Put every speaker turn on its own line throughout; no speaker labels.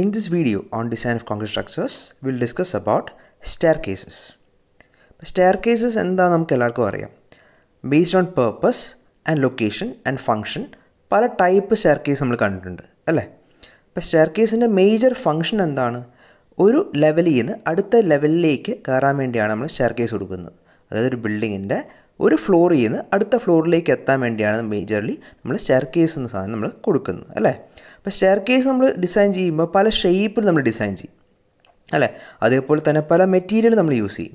In this video on design of concrete structures, we'll discuss about staircases. സ്റ്റാർകേസസ് എന്താ നമുക്ക് എല്ലാവർക്കും അറിയാം based on purpose and location and function പല type staircase നമ്മൾ കണ്ടിട്ടുണ്ട് അല്ലേ അപ്പോൾ സ്റ്റാർകേസിൻ്റെ മേജർ ഫങ്ഷൻ എന്താണ് ഒരു ലെവലിൽ നിന്ന് അടുത്ത ലെവലിലേക്ക് കയറാൻ വേണ്ടിയാണ് നമ്മൾ സ്റ്റാർകേസ് കൊടുക്കുന്നത് അതായത് ഒരു ബിൽഡിങ്ങിൻ്റെ ഒരു ഫ്ലോറിൽ നിന്ന് അടുത്ത ഫ്ലോറിലേക്ക് എത്താൻ വേണ്ടിയാണ് മേജർലി നമ്മൾ സ്റ്റാർകേസ് എന്ന സാധനം നമ്മൾ കൊടുക്കുന്നത് അല്ലേ അപ്പോൾ സ്റ്റെയർ കേസ് നമ്മൾ ഡിസൈൻ ചെയ്യുമ്പോൾ പല ഷേപ്പിൽ നമ്മൾ ഡിസൈൻ ചെയ്യും അല്ലേ അതേപോലെ തന്നെ പല മെറ്റീരിയൽ നമ്മൾ യൂസ് ചെയ്യും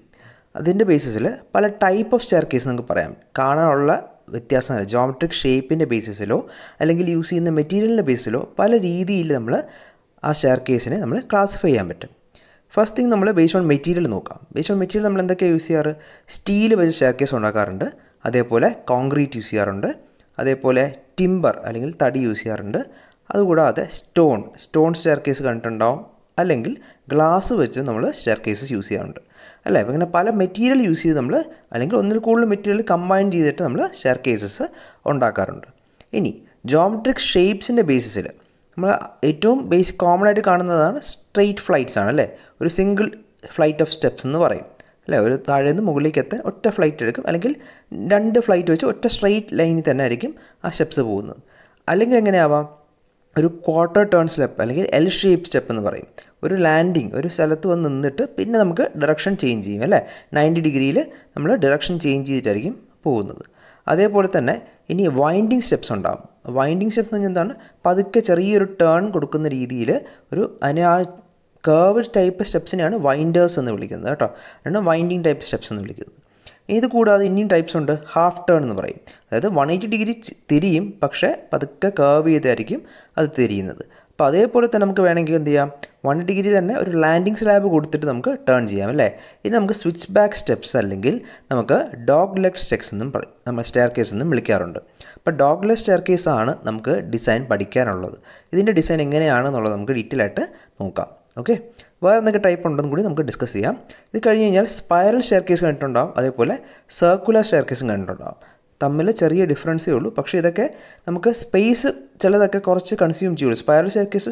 അതിൻ്റെ ബേസിസിൽ പല ടൈപ്പ് ഓഫ് സ്റ്റെയർ കേസ് നമുക്ക് പറയാം കാണാനുള്ള അല്ല ജോമെട്രിക് ഷേപ്പിൻ്റെ ബേസിസിലോ അല്ലെങ്കിൽ യൂസ് ചെയ്യുന്ന മെറ്റീരിയലിൻ്റെ ബേസിലോ പല രീതിയിൽ നമ്മൾ ആ സ്റ്റെയർ കേസിനെ നമ്മൾ ക്ലാസിഫൈ ചെയ്യാൻ പറ്റും ഫസ്റ്റ് തിങ് നമ്മൾ ബേസ്ഡ് ഓൺ മെറ്റീരിയൽ നോക്കാം ബേസ്ഡ് ഓൺ മെറ്റീരിയൽ നമ്മൾ എന്തൊക്കെയാണ് യൂസ് ചെയ്യാറ് സ്റ്റീൽ വെച്ച് സ്റ്റെയർ കേസ് ഉണ്ടാക്കാറുണ്ട് അതേപോലെ കോൺക്രീറ്റ് യൂസ് ചെയ്യാറുണ്ട് അതേപോലെ ടിമ്പർ അല്ലെങ്കിൽ തടി യൂസ് ചെയ്യാറുണ്ട് അതുകൂടാതെ സ്റ്റോൺ സ്റ്റോൺ സ്റ്റെയർ കേസ് കണ്ടിട്ടുണ്ടാവും അല്ലെങ്കിൽ ഗ്ലാസ് വെച്ച് നമ്മൾ സ്റ്റെയർ കേസസ് യൂസ് ചെയ്യാറുണ്ട് അല്ലേ അപ്പോൾ ഇങ്ങനെ പല മെറ്റീരിയൽ യൂസ് ചെയ്ത് നമ്മൾ അല്ലെങ്കിൽ ഒന്നിൽ കൂടുതൽ മെറ്റീരിയൽ കമ്പൈൻ ചെയ്തിട്ട് നമ്മൾ സ്റ്റെയർ കേസസ് ഉണ്ടാക്കാറുണ്ട് ഇനി ജോമെട്രിക് ഷേപ്സിൻ്റെ ബേസിസിൽ നമ്മൾ ഏറ്റവും ബേസിക് കോമൺ ആയിട്ട് കാണുന്നതാണ് സ്ട്രെയിറ്റ് ഫ്ലൈറ്റ്സ് ആണ് അല്ലേ ഒരു സിംഗിൾ ഫ്ലൈറ്റ് ഓഫ് സ്റ്റെപ്സ് എന്ന് പറയും അല്ലേ ഒരു താഴെ നിന്ന് മുകളിലേക്ക് എത്താൻ ഒറ്റ ഫ്ലൈറ്റ് എടുക്കും അല്ലെങ്കിൽ രണ്ട് ഫ്ലൈറ്റ് വെച്ച് ഒറ്റ സ്ട്രെയിറ്റ് ലൈനിൽ തന്നെ ആയിരിക്കും ആ സ്റ്റെപ്സ് പോകുന്നത് അല്ലെങ്കിൽ എങ്ങനെയാവാം ഒരു ക്വാർട്ടർ ടേൺ സ്റ്റെപ്പ് അല്ലെങ്കിൽ എൽ ഷേപ്പ് സ്റ്റെപ്പ് എന്ന് പറയും ഒരു ലാൻഡിങ് ഒരു സ്ഥലത്ത് വന്ന് നിന്നിട്ട് പിന്നെ നമുക്ക് ഡയറക്ഷൻ ചേഞ്ച് ചെയ്യും അല്ലേ നയൻറ്റി ഡിഗ്രിയിൽ നമ്മൾ ഡയറക്ഷൻ ചേഞ്ച് ചെയ്തിട്ടായിരിക്കും പോകുന്നത് അതേപോലെ തന്നെ ഇനി വൈൻഡിങ് സ്റ്റെപ്സ് ഉണ്ടാകും വൈൻഡിങ് സ്റ്റെപ്സ് എന്ന് പറഞ്ഞാൽ എന്താണ് പതുക്കെ ചെറിയൊരു ടേൺ കൊടുക്കുന്ന രീതിയിൽ ഒരു അനാ ആ കേർവ് ടൈപ്പ് സ്റ്റെപ്സിനെയാണ് വൈൻഡേഴ്സ് എന്ന് വിളിക്കുന്നത് കേട്ടോ അതാണ് വൈൻഡിങ് ടൈപ്പ് സ്റ്റെപ്സ് എന്ന് വിളിക്കുന്നത് ഇത് കൂടാതെ ഇനിയും ടൈപ്സ് ഉണ്ട് ഹാഫ് ടേൺ എന്ന് പറയും അതായത് വൺ എയ്റ്റി ഡിഗ്രി തിരിയും പക്ഷേ പതുക്കെ കർവ് ചെയ്തായിരിക്കും അത് തിരിയുന്നത് അപ്പോൾ അതേപോലെ തന്നെ നമുക്ക് വേണമെങ്കിൽ എന്ത് ചെയ്യാം വൺ ഡിഗ്രി തന്നെ ഒരു ലാൻഡിംഗ് സ്ലാബ് കൊടുത്തിട്ട് നമുക്ക് ടേൺ ചെയ്യാം അല്ലേ ഇത് നമുക്ക് സ്വിച്ച് ബാക്ക് സ്റ്റെപ്സ് അല്ലെങ്കിൽ നമുക്ക് ഡോഗ് ലെഗ് സ്റ്റെപ്സ് എന്നും പറയും നമ്മൾ സ്റ്റെയർ കേസ് എന്നും വിളിക്കാറുണ്ട് അപ്പോൾ ഡോഗ് ലെഗ് സ്റ്റെയർ ആണ് നമുക്ക് ഡിസൈൻ പഠിക്കാനുള്ളത് ഇതിൻ്റെ ഡിസൈൻ എങ്ങനെയാണെന്നുള്ളത് നമുക്ക് ഡീറ്റെയിൽ ആയിട്ട് നോക്കാം ഓക്കെ വേറെ എന്തൊക്കെ ടൈപ്പ് ഉണ്ടെന്ന് കൂടി നമുക്ക് ഡിസ്കസ് ചെയ്യാം ഇത് കഴിഞ്ഞ് കഴിഞ്ഞാൽ സ്പൈറൽ ഷെയർ കേസ് കണ്ടിട്ടുണ്ടാവും അതേപോലെ സർക്കുലർ ഷെയർ കേസും കണ്ടിട്ടുണ്ടാവും തമ്മിൽ ചെറിയ ഡിഫറൻസേ ഉള്ളൂ പക്ഷേ ഇതൊക്കെ നമുക്ക് സ്പേസ് ചിലതൊക്കെ കുറച്ച് കൺസ്യൂം ചെയ്യുള്ളൂ സ്പൈറൽ ഷെയർ കേസ്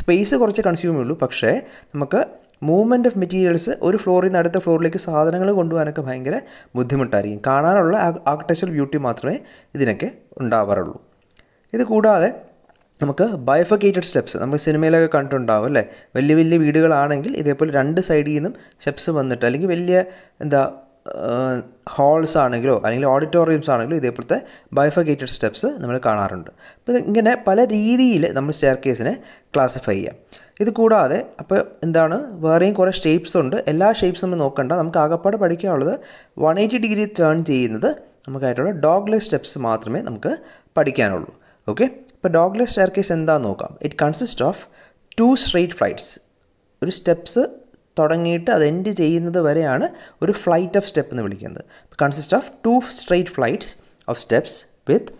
സ്പേസ് കുറച്ച് കൺസ്യൂം ചെയ്യുള്ളൂ പക്ഷേ നമുക്ക് മൂവ്മെൻറ്റ് ഓഫ് മെറ്റീരിയൽസ് ഒരു ഫ്ലോറിൽ നിന്ന് അടുത്ത ഫ്ലോറിലേക്ക് സാധനങ്ങൾ കൊണ്ടുപോകാനൊക്കെ ഭയങ്കര ബുദ്ധിമുട്ടായിരിക്കും കാണാനുള്ള ആർക്കിടെക്ചറൽ ബ്യൂട്ടി മാത്രമേ ഇതിനൊക്കെ ഉണ്ടാവാറുള്ളൂ ഇത് കൂടാതെ നമുക്ക് ബൈഫക്കേറ്റഡ് സ്റ്റെപ്സ് നമ്മൾ സിനിമയിലൊക്കെ കണ്ടിട്ടുണ്ടാവും അല്ലേ വലിയ വലിയ വീടുകളാണെങ്കിൽ ഇതേപോലെ രണ്ട് സൈഡിൽ നിന്നും സ്റ്റെപ്സ് വന്നിട്ട് അല്ലെങ്കിൽ വലിയ എന്താ ഹാൾസ് ആണെങ്കിലോ അല്ലെങ്കിൽ ഓഡിറ്റോറിയംസ് ആണെങ്കിലോ ഇതേപോലത്തെ ബൈഫക്കേറ്റഡ് സ്റ്റെപ്സ് നമ്മൾ കാണാറുണ്ട് അപ്പോൾ ഇങ്ങനെ പല രീതിയിൽ നമ്മൾ സ്റ്റെയർ കേസിനെ ക്ലാസിഫൈ ചെയ്യാം ഇത് കൂടാതെ അപ്പോൾ എന്താണ് വേറെയും കുറേ ഷേപ്സ് ഉണ്ട് എല്ലാ ഷേപ്സും നമ്മൾ നോക്കണ്ട നമുക്ക് ആകപ്പാട് പഠിക്കാനുള്ളത് വൺ എയ്റ്റി ഡിഗ്രി ടേൺ ചെയ്യുന്നത് നമുക്കായിട്ടുള്ള ഡോഗ്ലെസ് സ്റ്റെപ്സ് മാത്രമേ നമുക്ക് പഠിക്കാനുള്ളൂ ഓക്കെ ഇപ്പോൾ ഡോഗ്ലെസ് സ്റ്റെയർ കേസ് എന്താണെന്ന് നോക്കാം it consist of two straight flights ഒരു സ്റ്റെപ്സ് തുടങ്ങിയിട്ട് അത് എൻഡ് ചെയ്യുന്നത് വരെയാണ് ഒരു ഫ്ലൈറ്റ് ഓഫ് സ്റ്റെപ്പ് എന്ന് വിളിക്കുന്നത് consist of two straight flights of steps with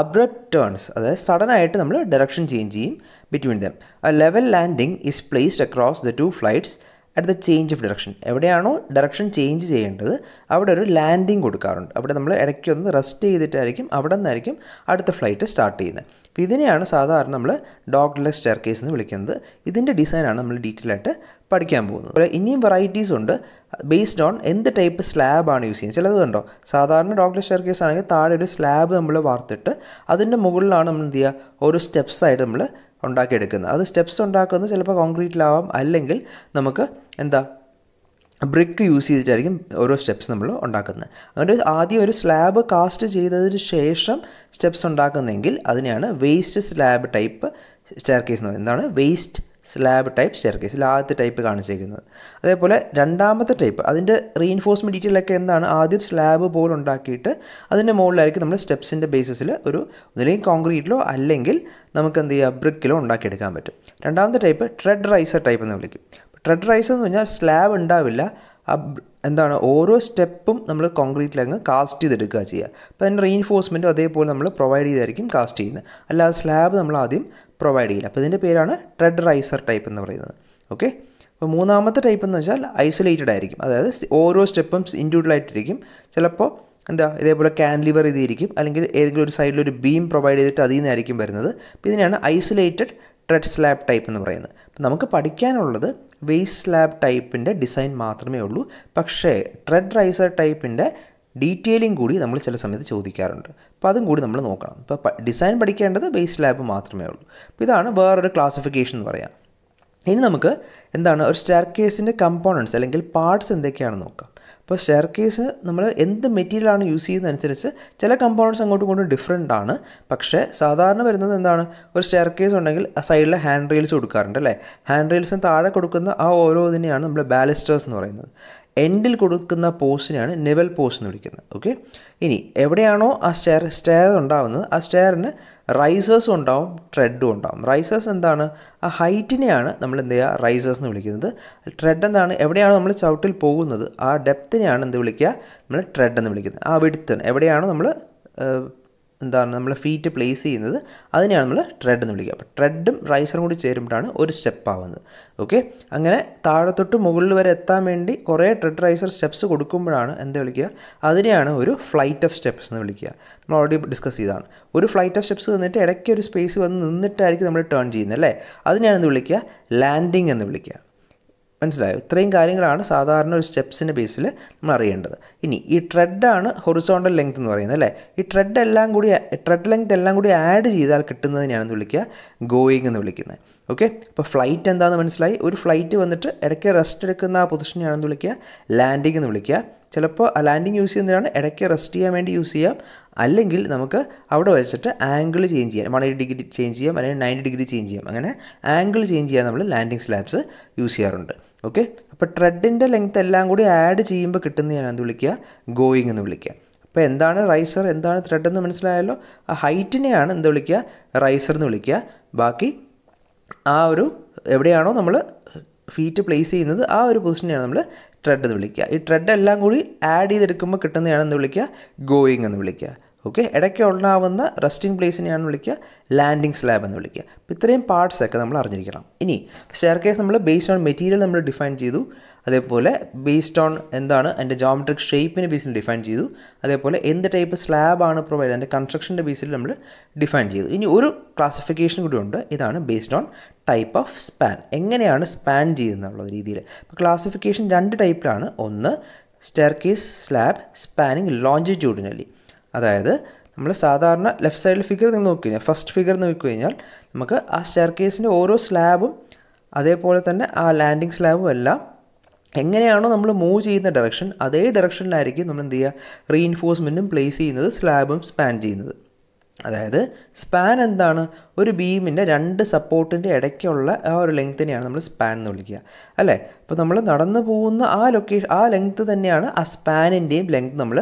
abrupt turns അതായത് സഡനായിട്ട് നമ്മൾ ഡയറക്ഷൻ ചേഞ്ച് ചെയ്യും between them a level landing is placed across the two flights at the change of direction എവിടെയാണോ direction change ചെയ്യേണ്ടത് അവിടെ ഒരു ലാൻഡിങ് കൊടുക്കാറുണ്ട് അവിടെ നമ്മൾ ഇടയ്ക്കൊന്ന് റെസ്റ്റ് ചെയ്തിട്ടായിരിക്കും അവിടെ നിന്നായിരിക്കും അടുത്ത ഫ്ലൈറ്റ് സ്റ്റാർട്ട് ചെയ്യുന്നത് അപ്പോൾ ഇതിനെയാണ് സാധാരണ നമ്മൾ ഡോഗ് ലെഗ് സ്റ്റെയർ കേസ് എന്ന് വിളിക്കുന്നത് ഇതിൻ്റെ ഡിസൈനാണ് നമ്മൾ ഡീറ്റെയിൽ ആയിട്ട് പഠിക്കാൻ പോകുന്നത് അതുപോലെ ഇനിയും വെറൈറ്റീസ് ഉണ്ട് ബേസ്ഡ് ഓൺ എന്ത് ടൈപ്പ് സ്ലാബാണ് യൂസ് ചെയ്യുന്നത് ചിലത് കണ്ടോ സാധാരണ ലെഗ് സ്റ്റെയർ കേസ് ആണെങ്കിൽ താഴെ ഒരു സ്ലാബ് നമ്മൾ വാർത്തിട്ട് അതിൻ്റെ മുകളിലാണ് നമ്മൾ എന്ത് ചെയ്യുക ഓരോ സ്റ്റെപ്സ് ആയിട്ട് നമ്മൾ ഉണ്ടാക്കിയെടുക്കുന്നത് അത് സ്റ്റെപ്സ് ഉണ്ടാക്കുന്നത് ചിലപ്പോൾ കോൺക്രീറ്റിലാവാം അല്ലെങ്കിൽ നമുക്ക് എന്താ ബ്രിക്ക് യൂസ് ചെയ്തിട്ടായിരിക്കും ഓരോ സ്റ്റെപ്സ് നമ്മൾ ഉണ്ടാക്കുന്നത് അതുകൊണ്ട് ആദ്യം ഒരു സ്ലാബ് കാസ്റ്റ് ചെയ്തതിന് ശേഷം സ്റ്റെപ്സ് ഉണ്ടാക്കുന്നെങ്കിൽ അതിനെയാണ് waist slab type stair case എന്ന് പറയുന്നത് എന്താണ് വേസ്റ്റ് സ്ലാബ് ടൈപ്പ് സ്റ്റെയർകേസിൽ ആദ്യത്തെ ടൈപ്പ് കാണിച്ചിരിക്കുന്നത് അതേപോലെ രണ്ടാമത്തെ ടൈപ്പ് അതിൻ്റെ റീഇൻഫോഴ്സ്മെൻറ്റ് ഡീറ്റെയിലൊക്കെ എന്താണ് ആദ്യം സ്ലാബ് പോലെ ഉണ്ടാക്കിയിട്ട് അതിൻ്റെ മുകളിലായിരിക്കും നമ്മൾ സ്റ്റെപ്സിൻ്റെ ബേസിസിൽ ഒരു ഒന്നില്ലെങ്കിൽ കോൺക്രീറ്റിലോ അല്ലെങ്കിൽ നമുക്ക് എന്ത് ചെയ്യുക ബ്രിക്കിലോ ഉണ്ടാക്കിയെടുക്കാൻ പറ്റും രണ്ടാമത്തെ ടൈപ്പ് ട്രെഡ് റൈസർ ടൈപ്പ് എന്ന് വിളിക്കും ട്രെഡ് റൈസർ എന്ന് പറഞ്ഞാൽ സ്ലാബ് ഉണ്ടാവില്ല ആ എന്താണ് ഓരോ സ്റ്റെപ്പും നമ്മൾ കോൺക്രീറ്റിലങ്ങ് കാസ്റ്റ് ചെയ്തെടുക്കുക ചെയ്യുക അപ്പോൾ അതിൻ്റെ റീഇൻഫോഴ്സ്മെൻറ്റും അതേപോലെ നമ്മൾ പ്രൊവൈഡ് ചെയ്തായിരിക്കും കാസ്റ്റ് ചെയ്യുന്നത് അല്ലാതെ സ്ലാബ് നമ്മൾ ആദ്യം പ്രൊവൈഡ് ചെയ്യില്ല അപ്പോൾ ഇതിൻ്റെ പേരാണ് ട്രെഡ് റൈസർ ടൈപ്പ് എന്ന് പറയുന്നത് ഓക്കെ അപ്പോൾ മൂന്നാമത്തെ ടൈപ്പ് എന്ന് വെച്ചാൽ ഐസൊലേറ്റഡ് ആയിരിക്കും അതായത് ഓരോ സ്റ്റെപ്പും ആയിട്ടിരിക്കും ചിലപ്പോൾ എന്താ ഇതേപോലെ കാൻലിവർ ചെയ്തിരിക്കും അല്ലെങ്കിൽ ഏതെങ്കിലും ഒരു സൈഡിൽ ഒരു ബീം പ്രൊവൈഡ് ചെയ്തിട്ട് അതിൽ നിന്നായിരിക്കും വരുന്നത് അപ്പോൾ ഇതിനെയാണ് ഐസൊലേറ്റഡ് ട്രെഡ് സ്ലാബ് ടൈപ്പ് എന്ന് പറയുന്നത് അപ്പോൾ നമുക്ക് പഠിക്കാനുള്ളത് വേസ്റ്റ് സ്ലാബ് ടൈപ്പിൻ്റെ ഡിസൈൻ മാത്രമേ ഉള്ളൂ പക്ഷേ ട്രെഡ് റൈസർ ടൈപ്പിൻ്റെ ഡീറ്റെയിലിംഗ് കൂടി നമ്മൾ ചില സമയത്ത് ചോദിക്കാറുണ്ട് അപ്പോൾ അതും കൂടി നമ്മൾ നോക്കണം ഇപ്പോൾ ഡിസൈൻ പഠിക്കേണ്ടത് ബേസ് ലാബ് മാത്രമേ ഉള്ളൂ അപ്പോൾ ഇതാണ് വേറൊരു ക്ലാസിഫിക്കേഷൻ എന്ന് പറയാം ഇനി നമുക്ക് എന്താണ് ഒരു സ്റ്റാർ കമ്പോണൻസ് അല്ലെങ്കിൽ പാർട്സ് എന്തൊക്കെയാണെന്ന് നോക്കാം ഇപ്പോൾ സ്റ്റെയർകേസ് കേസ് നമ്മൾ എന്ത് മെറ്റീരിയലാണ് യൂസ് അനുസരിച്ച് ചില കമ്പോണൻസ് അങ്ങോട്ടും ഇങ്ങോട്ടും ഡിഫറെൻ്റ് ആണ് പക്ഷേ സാധാരണ വരുന്നത് എന്താണ് ഒരു സ്റ്റെയർകേസ് കേസ് ഉണ്ടെങ്കിൽ ആ സൈഡിൽ ഹാൻഡ് റെയിൽസ് കൊടുക്കാറുണ്ട് അല്ലേ ഹാൻഡ് റെയിൽസിന് താഴെ കൊടുക്കുന്ന ആ ഓരോ ഇതിനെയാണ് നമ്മൾ ബാലിസ്റ്റേഴ്സ് എന്ന് പറയുന്നത് എൻഡിൽ കൊടുക്കുന്ന പോസ്റ്റിനെയാണ് നെവൽ പോസ്റ്റ് എന്ന് വിളിക്കുന്നത് ഓക്കെ ഇനി എവിടെയാണോ ആ സ്റ്റെയർ സ്റ്റെയർ ഉണ്ടാകുന്നത് ആ സ്റ്റെയറിന് റൈസേഴ്സും ഉണ്ടാവും ട്രെഡും ഉണ്ടാവും റൈസേഴ്സ് എന്താണ് ആ ഹൈറ്റിനെയാണ് നമ്മൾ എന്ത് ചെയ്യുക റൈസേഴ്സ് എന്ന് വിളിക്കുന്നത് ട്രെഡ് എന്താണ് എവിടെയാണോ നമ്മൾ ചവിട്ടിൽ പോകുന്നത് ആ ഡെപ്തിനെയാണ് എന്ത് വിളിക്കുക നമ്മൾ ട്രെഡ് എന്ന് വിളിക്കുന്നത് ആ വിടുത്ത് എവിടെയാണോ നമ്മൾ എന്താണ് നമ്മൾ ഫീറ്റ് പ്ലേസ് ചെയ്യുന്നത് അതിനെയാണ് നമ്മൾ ട്രെഡ് എന്ന് വിളിക്കുക അപ്പോൾ ട്രെഡും റൈസറും കൂടി ചേരുമ്പോഴാണ് ഒരു സ്റ്റെപ്പ് ആവുന്നത് ഓക്കെ അങ്ങനെ താഴെ തൊട്ട് മുകളിൽ വരെ എത്താൻ വേണ്ടി കുറേ ട്രെഡ് റൈസർ സ്റ്റെപ്സ് കൊടുക്കുമ്പോഴാണ് എന്താ വിളിക്കുക അതിനെയാണ് ഒരു ഫ്ലൈറ്റ് ഓഫ് സ്റ്റെപ്സ് എന്ന് വിളിക്കുക നമ്മൾ ഓൾറെഡി ഡിസ്കസ് ചെയ്താണ് ഒരു ഫ്ലൈറ്റ് ഓഫ് സ്റ്റെപ്സ് വന്നിട്ട് ഇടയ്ക്ക് ഒരു സ്പേസ് വന്ന് നിന്നിട്ടായിരിക്കും നമ്മൾ ടേൺ ചെയ്യുന്നത് അല്ലേ അതിനെയാണ് എന്ത് വിളിക്കുക ലാൻഡിങ് എന്ന് വിളിക്കുക മനസ്സിലായോ ഇത്രയും കാര്യങ്ങളാണ് സാധാരണ ഒരു സ്റ്റെപ്സിൻ്റെ ബേസിൽ നമ്മൾ അറിയേണ്ടത് ഇനി ഈ ട്രെഡാണ് ഹൊറിസോണ്ടൽ ലെങ്ത് എന്ന് പറയുന്നത് അല്ലേ ഈ ട്രെഡ് എല്ലാം കൂടി ട്രെഡ് ലെങ്ത് എല്ലാം കൂടി ആഡ് ചെയ്താൽ കിട്ടുന്നതിനെയാണ് വിളിക്കുക ഗോയിങ് എന്ന് വിളിക്കുന്നത് ഓക്കെ അപ്പോൾ ഫ്ലൈറ്റ് എന്താണെന്ന് മനസ്സിലായി ഒരു ഫ്ലൈറ്റ് വന്നിട്ട് ഇടയ്ക്ക് റെസ്റ്റ് എടുക്കുന്ന ആ പൊസിഷനെയാണെന്ന് വിളിക്കുക ലാൻഡിംഗ് എന്ന് വിളിക്കുക ചിലപ്പോൾ ആ ലാൻഡിംഗ് യൂസ് ചെയ്യുന്നതിനാണ് ഇടയ്ക്ക് റെസ്റ്റ് ചെയ്യാൻ വേണ്ടി യൂസ് ചെയ്യാം അല്ലെങ്കിൽ നമുക്ക് അവിടെ വെച്ചിട്ട് ആംഗിൾ ചേഞ്ച് ചെയ്യാം വൺ എയ്റ്റി ഡിഗ്രി ചേഞ്ച് ചെയ്യാം അല്ലെങ്കിൽ നയൻറ്റി ഡിഗ്രി ചേഞ്ച് ചെയ്യാം അങ്ങനെ ആംഗിൾ ചേഞ്ച് ചെയ്യാൻ നമ്മൾ ലാൻഡിംഗ് സ്ലാബ്സ് യൂസ് ചെയ്യാറുണ്ട് ഓക്കെ അപ്പോൾ ട്രെഡിൻ്റെ ലെങ്ത് എല്ലാം കൂടി ആഡ് ചെയ്യുമ്പോൾ ഞാൻ എന്ത് വിളിക്കുക ഗോയിങ് എന്ന് വിളിക്കുക അപ്പോൾ എന്താണ് റൈസർ എന്താണ് ത്രെഡ് എന്ന് മനസ്സിലായല്ലോ ആ ഹൈറ്റിനെയാണ് എന്ത് വിളിക്കുക റൈസർ എന്ന് വിളിക്കുക ബാക്കി ആ ഒരു എവിടെയാണോ നമ്മൾ ഫീറ്റ് പ്ലേസ് ചെയ്യുന്നത് ആ ഒരു പൊസിഷനെയാണ് നമ്മൾ ട്രെഡ് എന്ന് വിളിക്കുക ഈ ട്രെഡ് എല്ലാം കൂടി ആഡ് ചെയ്തെടുക്കുമ്പോൾ കിട്ടുന്നതാണ് എന്ന് വിളിക്കുക ഗോയിങ് എന്ന് വിളിക്കുക ഓക്കെ ഇടയ്ക്ക് ഉണ്ടാവുന്ന റെസ്റ്റിംഗ് പ്ലേസിനെയാണ് വിളിക്കുക ലാൻഡിംഗ് സ്ലാബ് എന്ന് വിളിക്കുക അപ്പോൾ ഇത്രയും പാർട്സൊക്കെ നമ്മൾ അറിഞ്ഞിരിക്കണം ഇനി ഷെയർ കേസ് നമ്മൾ ബേസ്ഡ് ഓൺ മെറ്റീരിയൽ നമ്മൾ ഡിഫൈൻ ചെയ്തു അതേപോലെ ബേസ്ഡ് ഓൺ എന്താണ് അതിൻ്റെ ജോമെട്രിക് ഷേപ്പിനെ ബേസിൽ ഡിഫൈൻ ചെയ്തു അതേപോലെ എന്ത് ടൈപ്പ് സ്ലാബാണ് പ്രൊവൈഡ് അതിൻ്റെ കൺസ്ട്രക്ഷൻ്റെ ബേസിൽ നമ്മൾ ഡിഫൈൻ ചെയ്തു ഇനി ഒരു ക്ലാസിഫിക്കേഷൻ കൂടി ഉണ്ട് ഇതാണ് based on type of span എങ്ങനെയാണ് സ്പാൻ ചെയ്യുന്നുള്ള രീതിയിൽ അപ്പോൾ ക്ലാസിഫിക്കേഷൻ രണ്ട് ടൈപ്പിലാണ് ഒന്ന് stair case slab spanning longitudinally അതായത് നമ്മൾ സാധാരണ ലെഫ്റ്റ് സൈഡിൽ ഫിഗർ നിങ്ങൾ നോക്കി കഴിഞ്ഞാൽ ഫസ്റ്റ് ഫിഗർ നോക്കി കഴിഞ്ഞാൽ നമുക്ക് ആ സ്റ്റെയർകേസിൻ്റെ ഓരോ സ്ലാബും അതേപോലെ തന്നെ ആ ലാൻഡിംഗ് സ്ലാബും എല്ലാം എങ്ങനെയാണോ നമ്മൾ മൂവ് ചെയ്യുന്ന ഡയറക്ഷൻ അതേ ഡയറക്ഷനിലായിരിക്കും നമ്മൾ എന്ത് ചെയ്യുക റീഇൻഫോഴ്സ്മെൻറ്റും പ്ലേസ് ചെയ്യുന്നത് സ്ലാബും സ്പാൻ ചെയ്യുന്നത് അതായത് സ്പാൻ എന്താണ് ഒരു ബീമിൻ്റെ രണ്ട് സപ്പോർട്ടിൻ്റെ ഇടയ്ക്കുള്ള ആ ഒരു ലെങ്ത്തിനെയാണ് നമ്മൾ സ്പാൻ എന്ന് വിളിക്കുക അല്ലേ അപ്പോൾ നമ്മൾ നടന്നു പോകുന്ന ആ ലൊക്കേഷൻ ആ ലെങ്ത്ത് തന്നെയാണ് ആ സ്പാനിൻ്റെയും ലെങ്ത് നമ്മൾ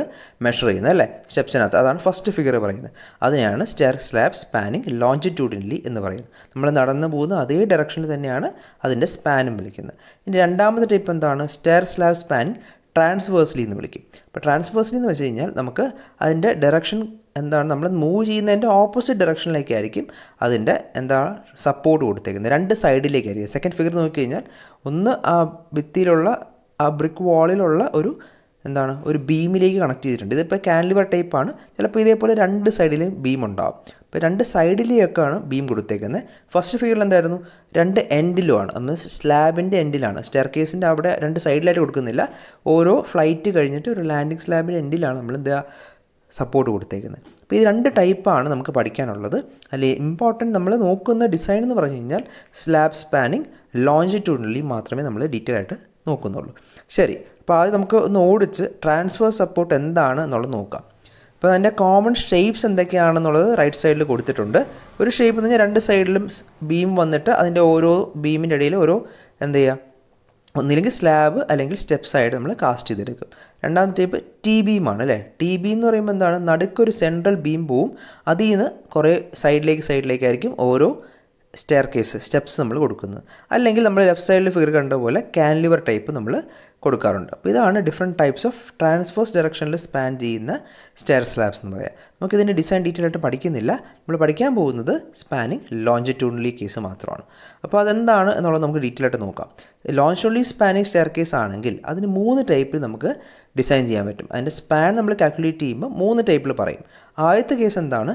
മെഷർ ചെയ്യുന്നത് അല്ലേ സ്റ്റെപ്സിനകത്ത് അതാണ് ഫസ്റ്റ് ഫിഗർ പറയുന്നത് അതിനെയാണ് സ്റ്റെയർ സ്ലാബ് സ്പാനിങ് ലോഞ്ചിറ്റ്യൂഡിനലി എന്ന് പറയുന്നത് നമ്മൾ നടന്നു പോകുന്ന അതേ ഡയറക്ഷനിൽ തന്നെയാണ് അതിൻ്റെ സ്പാനും വിളിക്കുന്നത് ഇനി രണ്ടാമത്തെ ടൈപ്പ് എന്താണ് സ്റ്റെയർ സ്ലാബ് സ്പാനിങ് ട്രാൻസ്വേഴ്സ്ലി എന്ന് വിളിക്കും അപ്പോൾ ട്രാൻസ്വേഴ്സ്ലി എന്ന് വെച്ച് കഴിഞ്ഞാൽ നമുക്ക് അതിൻ്റെ ഡയറക്ഷൻ എന്താണ് നമ്മൾ മൂവ് ചെയ്യുന്നതിൻ്റെ ഓപ്പോസിറ്റ് ഡയറക്ഷനിലേക്കായിരിക്കും അതിൻ്റെ എന്താ സപ്പോർട്ട് കൊടുത്തേക്കുന്നത് രണ്ട് സൈഡിലേക്കായിരിക്കും സെക്കൻഡ് ഫിഗർ നോക്കിക്കഴിഞ്ഞാൽ ഒന്ന് ആ ഭിത്തിയിലുള്ള ആ ബ്രിക്ക് വാളിലുള്ള ഒരു എന്താണ് ഒരു ബീമിലേക്ക് കണക്ട് ചെയ്തിട്ടുണ്ട് ഇതിപ്പോൾ കാൻലിവർ ടൈപ്പാണ് ചിലപ്പോൾ ഇതേപോലെ രണ്ട് സൈഡിലും ബീം ഉണ്ടാവും അപ്പോൾ രണ്ട് സൈഡിലേക്കാണ് ബീം കൊടുത്തേക്കുന്നത് ഫസ്റ്റ് ഫിഗറിൽ എന്തായിരുന്നു രണ്ട് എൻഡിലുമാണ് അന്ന് സ്ലാബിൻ്റെ എൻഡിലാണ് സ്റ്റെയർ കേസിൻ്റെ അവിടെ രണ്ട് സൈഡിലായിട്ട് കൊടുക്കുന്നില്ല ഓരോ ഫ്ലൈറ്റ് കഴിഞ്ഞിട്ട് ഒരു ലാൻഡിംഗ് സ്ലാബിൻ്റെ എൻഡിലാണ് നമ്മൾ എന്താ സപ്പോർട്ട് കൊടുത്തേക്കുന്നത് അപ്പോൾ ഈ രണ്ട് ടൈപ്പാണ് നമുക്ക് പഠിക്കാനുള്ളത് അല്ലെ ഇമ്പോർട്ടൻറ്റ് നമ്മൾ നോക്കുന്ന ഡിസൈൻ എന്ന് പറഞ്ഞു കഴിഞ്ഞാൽ സ്ലാബ് സ്പാനിങ് ലോഞ്ചിറ്റ്യൂഡിനുള്ളിൽ മാത്രമേ നമ്മൾ ഡീറ്റെയിൽ ആയിട്ട് നോക്കുന്നുള്ളൂ ശരി അപ്പോൾ ആദ്യം നമുക്ക് ഒന്ന് ഓടിച്ച് ട്രാൻസ്ഫർ സപ്പോർട്ട് എന്താണ് എന്നുള്ളത് നോക്കാം അപ്പോൾ അതിൻ്റെ കോമൺ ഷേപ്സ് എന്തൊക്കെയാണെന്നുള്ളത് റൈറ്റ് സൈഡിൽ കൊടുത്തിട്ടുണ്ട് ഒരു ഷേപ്പ് എന്ന് പറഞ്ഞാൽ രണ്ട് സൈഡിലും ബീം വന്നിട്ട് അതിൻ്റെ ഓരോ ബീമിൻ്റെ ഇടയിൽ ഓരോ എന്ത് ചെയ്യുക ഒന്നില്ലെങ്കിൽ സ്ലാബ് അല്ലെങ്കിൽ സ്റ്റെപ്സ് ആയിട്ട് നമ്മൾ കാസ്റ്റ് ചെയ്തെടുക്കും രണ്ടാമത്തെ ടൈപ്പ് ടി ബീമാണ് അല്ലേ ടി ബി എന്ന് പറയുമ്പോൾ എന്താണ് നടുക്കൊരു സെൻട്രൽ ബീം പോവും അതിൽ നിന്ന് കുറേ സൈഡിലേക്ക് സൈഡിലേക്കായിരിക്കും ഓരോ സ്റ്റെയർ കേസ് സ്റ്റെപ്സ് നമ്മൾ കൊടുക്കുന്നത് അല്ലെങ്കിൽ നമ്മൾ ലെഫ്റ്റ് സൈഡിൽ ഫിഗർ കണ്ട പോലെ കാൻലിവർ ടൈപ്പ് നമ്മൾ കൊടുക്കാറുണ്ട് അപ്പോൾ ഇതാണ് ഡിഫറെൻറ്റ് ടൈപ്സ് ഓഫ് ട്രാൻസ്ഫോഴ്സ് ഡയറക്ഷനിൽ സ്പാൻ ചെയ്യുന്ന സ്റ്റെയർ സ്ലാബ്സ് എന്ന് പറയാം നമുക്കിതിൻ്റെ ഡിസൈൻ ഡീറ്റെയിൽ ആയിട്ട് പഠിക്കുന്നില്ല നമ്മൾ പഠിക്കാൻ പോകുന്നത് സ്പാനിങ് ലോഞ്ചിറ്റ്യൂഡ്ലി കേസ് മാത്രമാണ് അപ്പോൾ അതെന്താണ് എന്നുള്ളത് നമുക്ക് ഡീറ്റെയിൽ ആയിട്ട് നോക്കാം ലോഞ്ചിറ്റ്യൂഡ്ലി സ്പാനിങ് സ്റ്റെയർ കേസ് ആണെങ്കിൽ അതിന് മൂന്ന് ടൈപ്പിൽ നമുക്ക് ഡിസൈൻ ചെയ്യാൻ പറ്റും അതിൻ്റെ സ്പാൻ നമ്മൾ കാൽക്കുലേറ്റ് ചെയ്യുമ്പോൾ മൂന്ന് ടൈപ്പിൽ പറയും ആദ്യത്തെ കേസ് എന്താണ്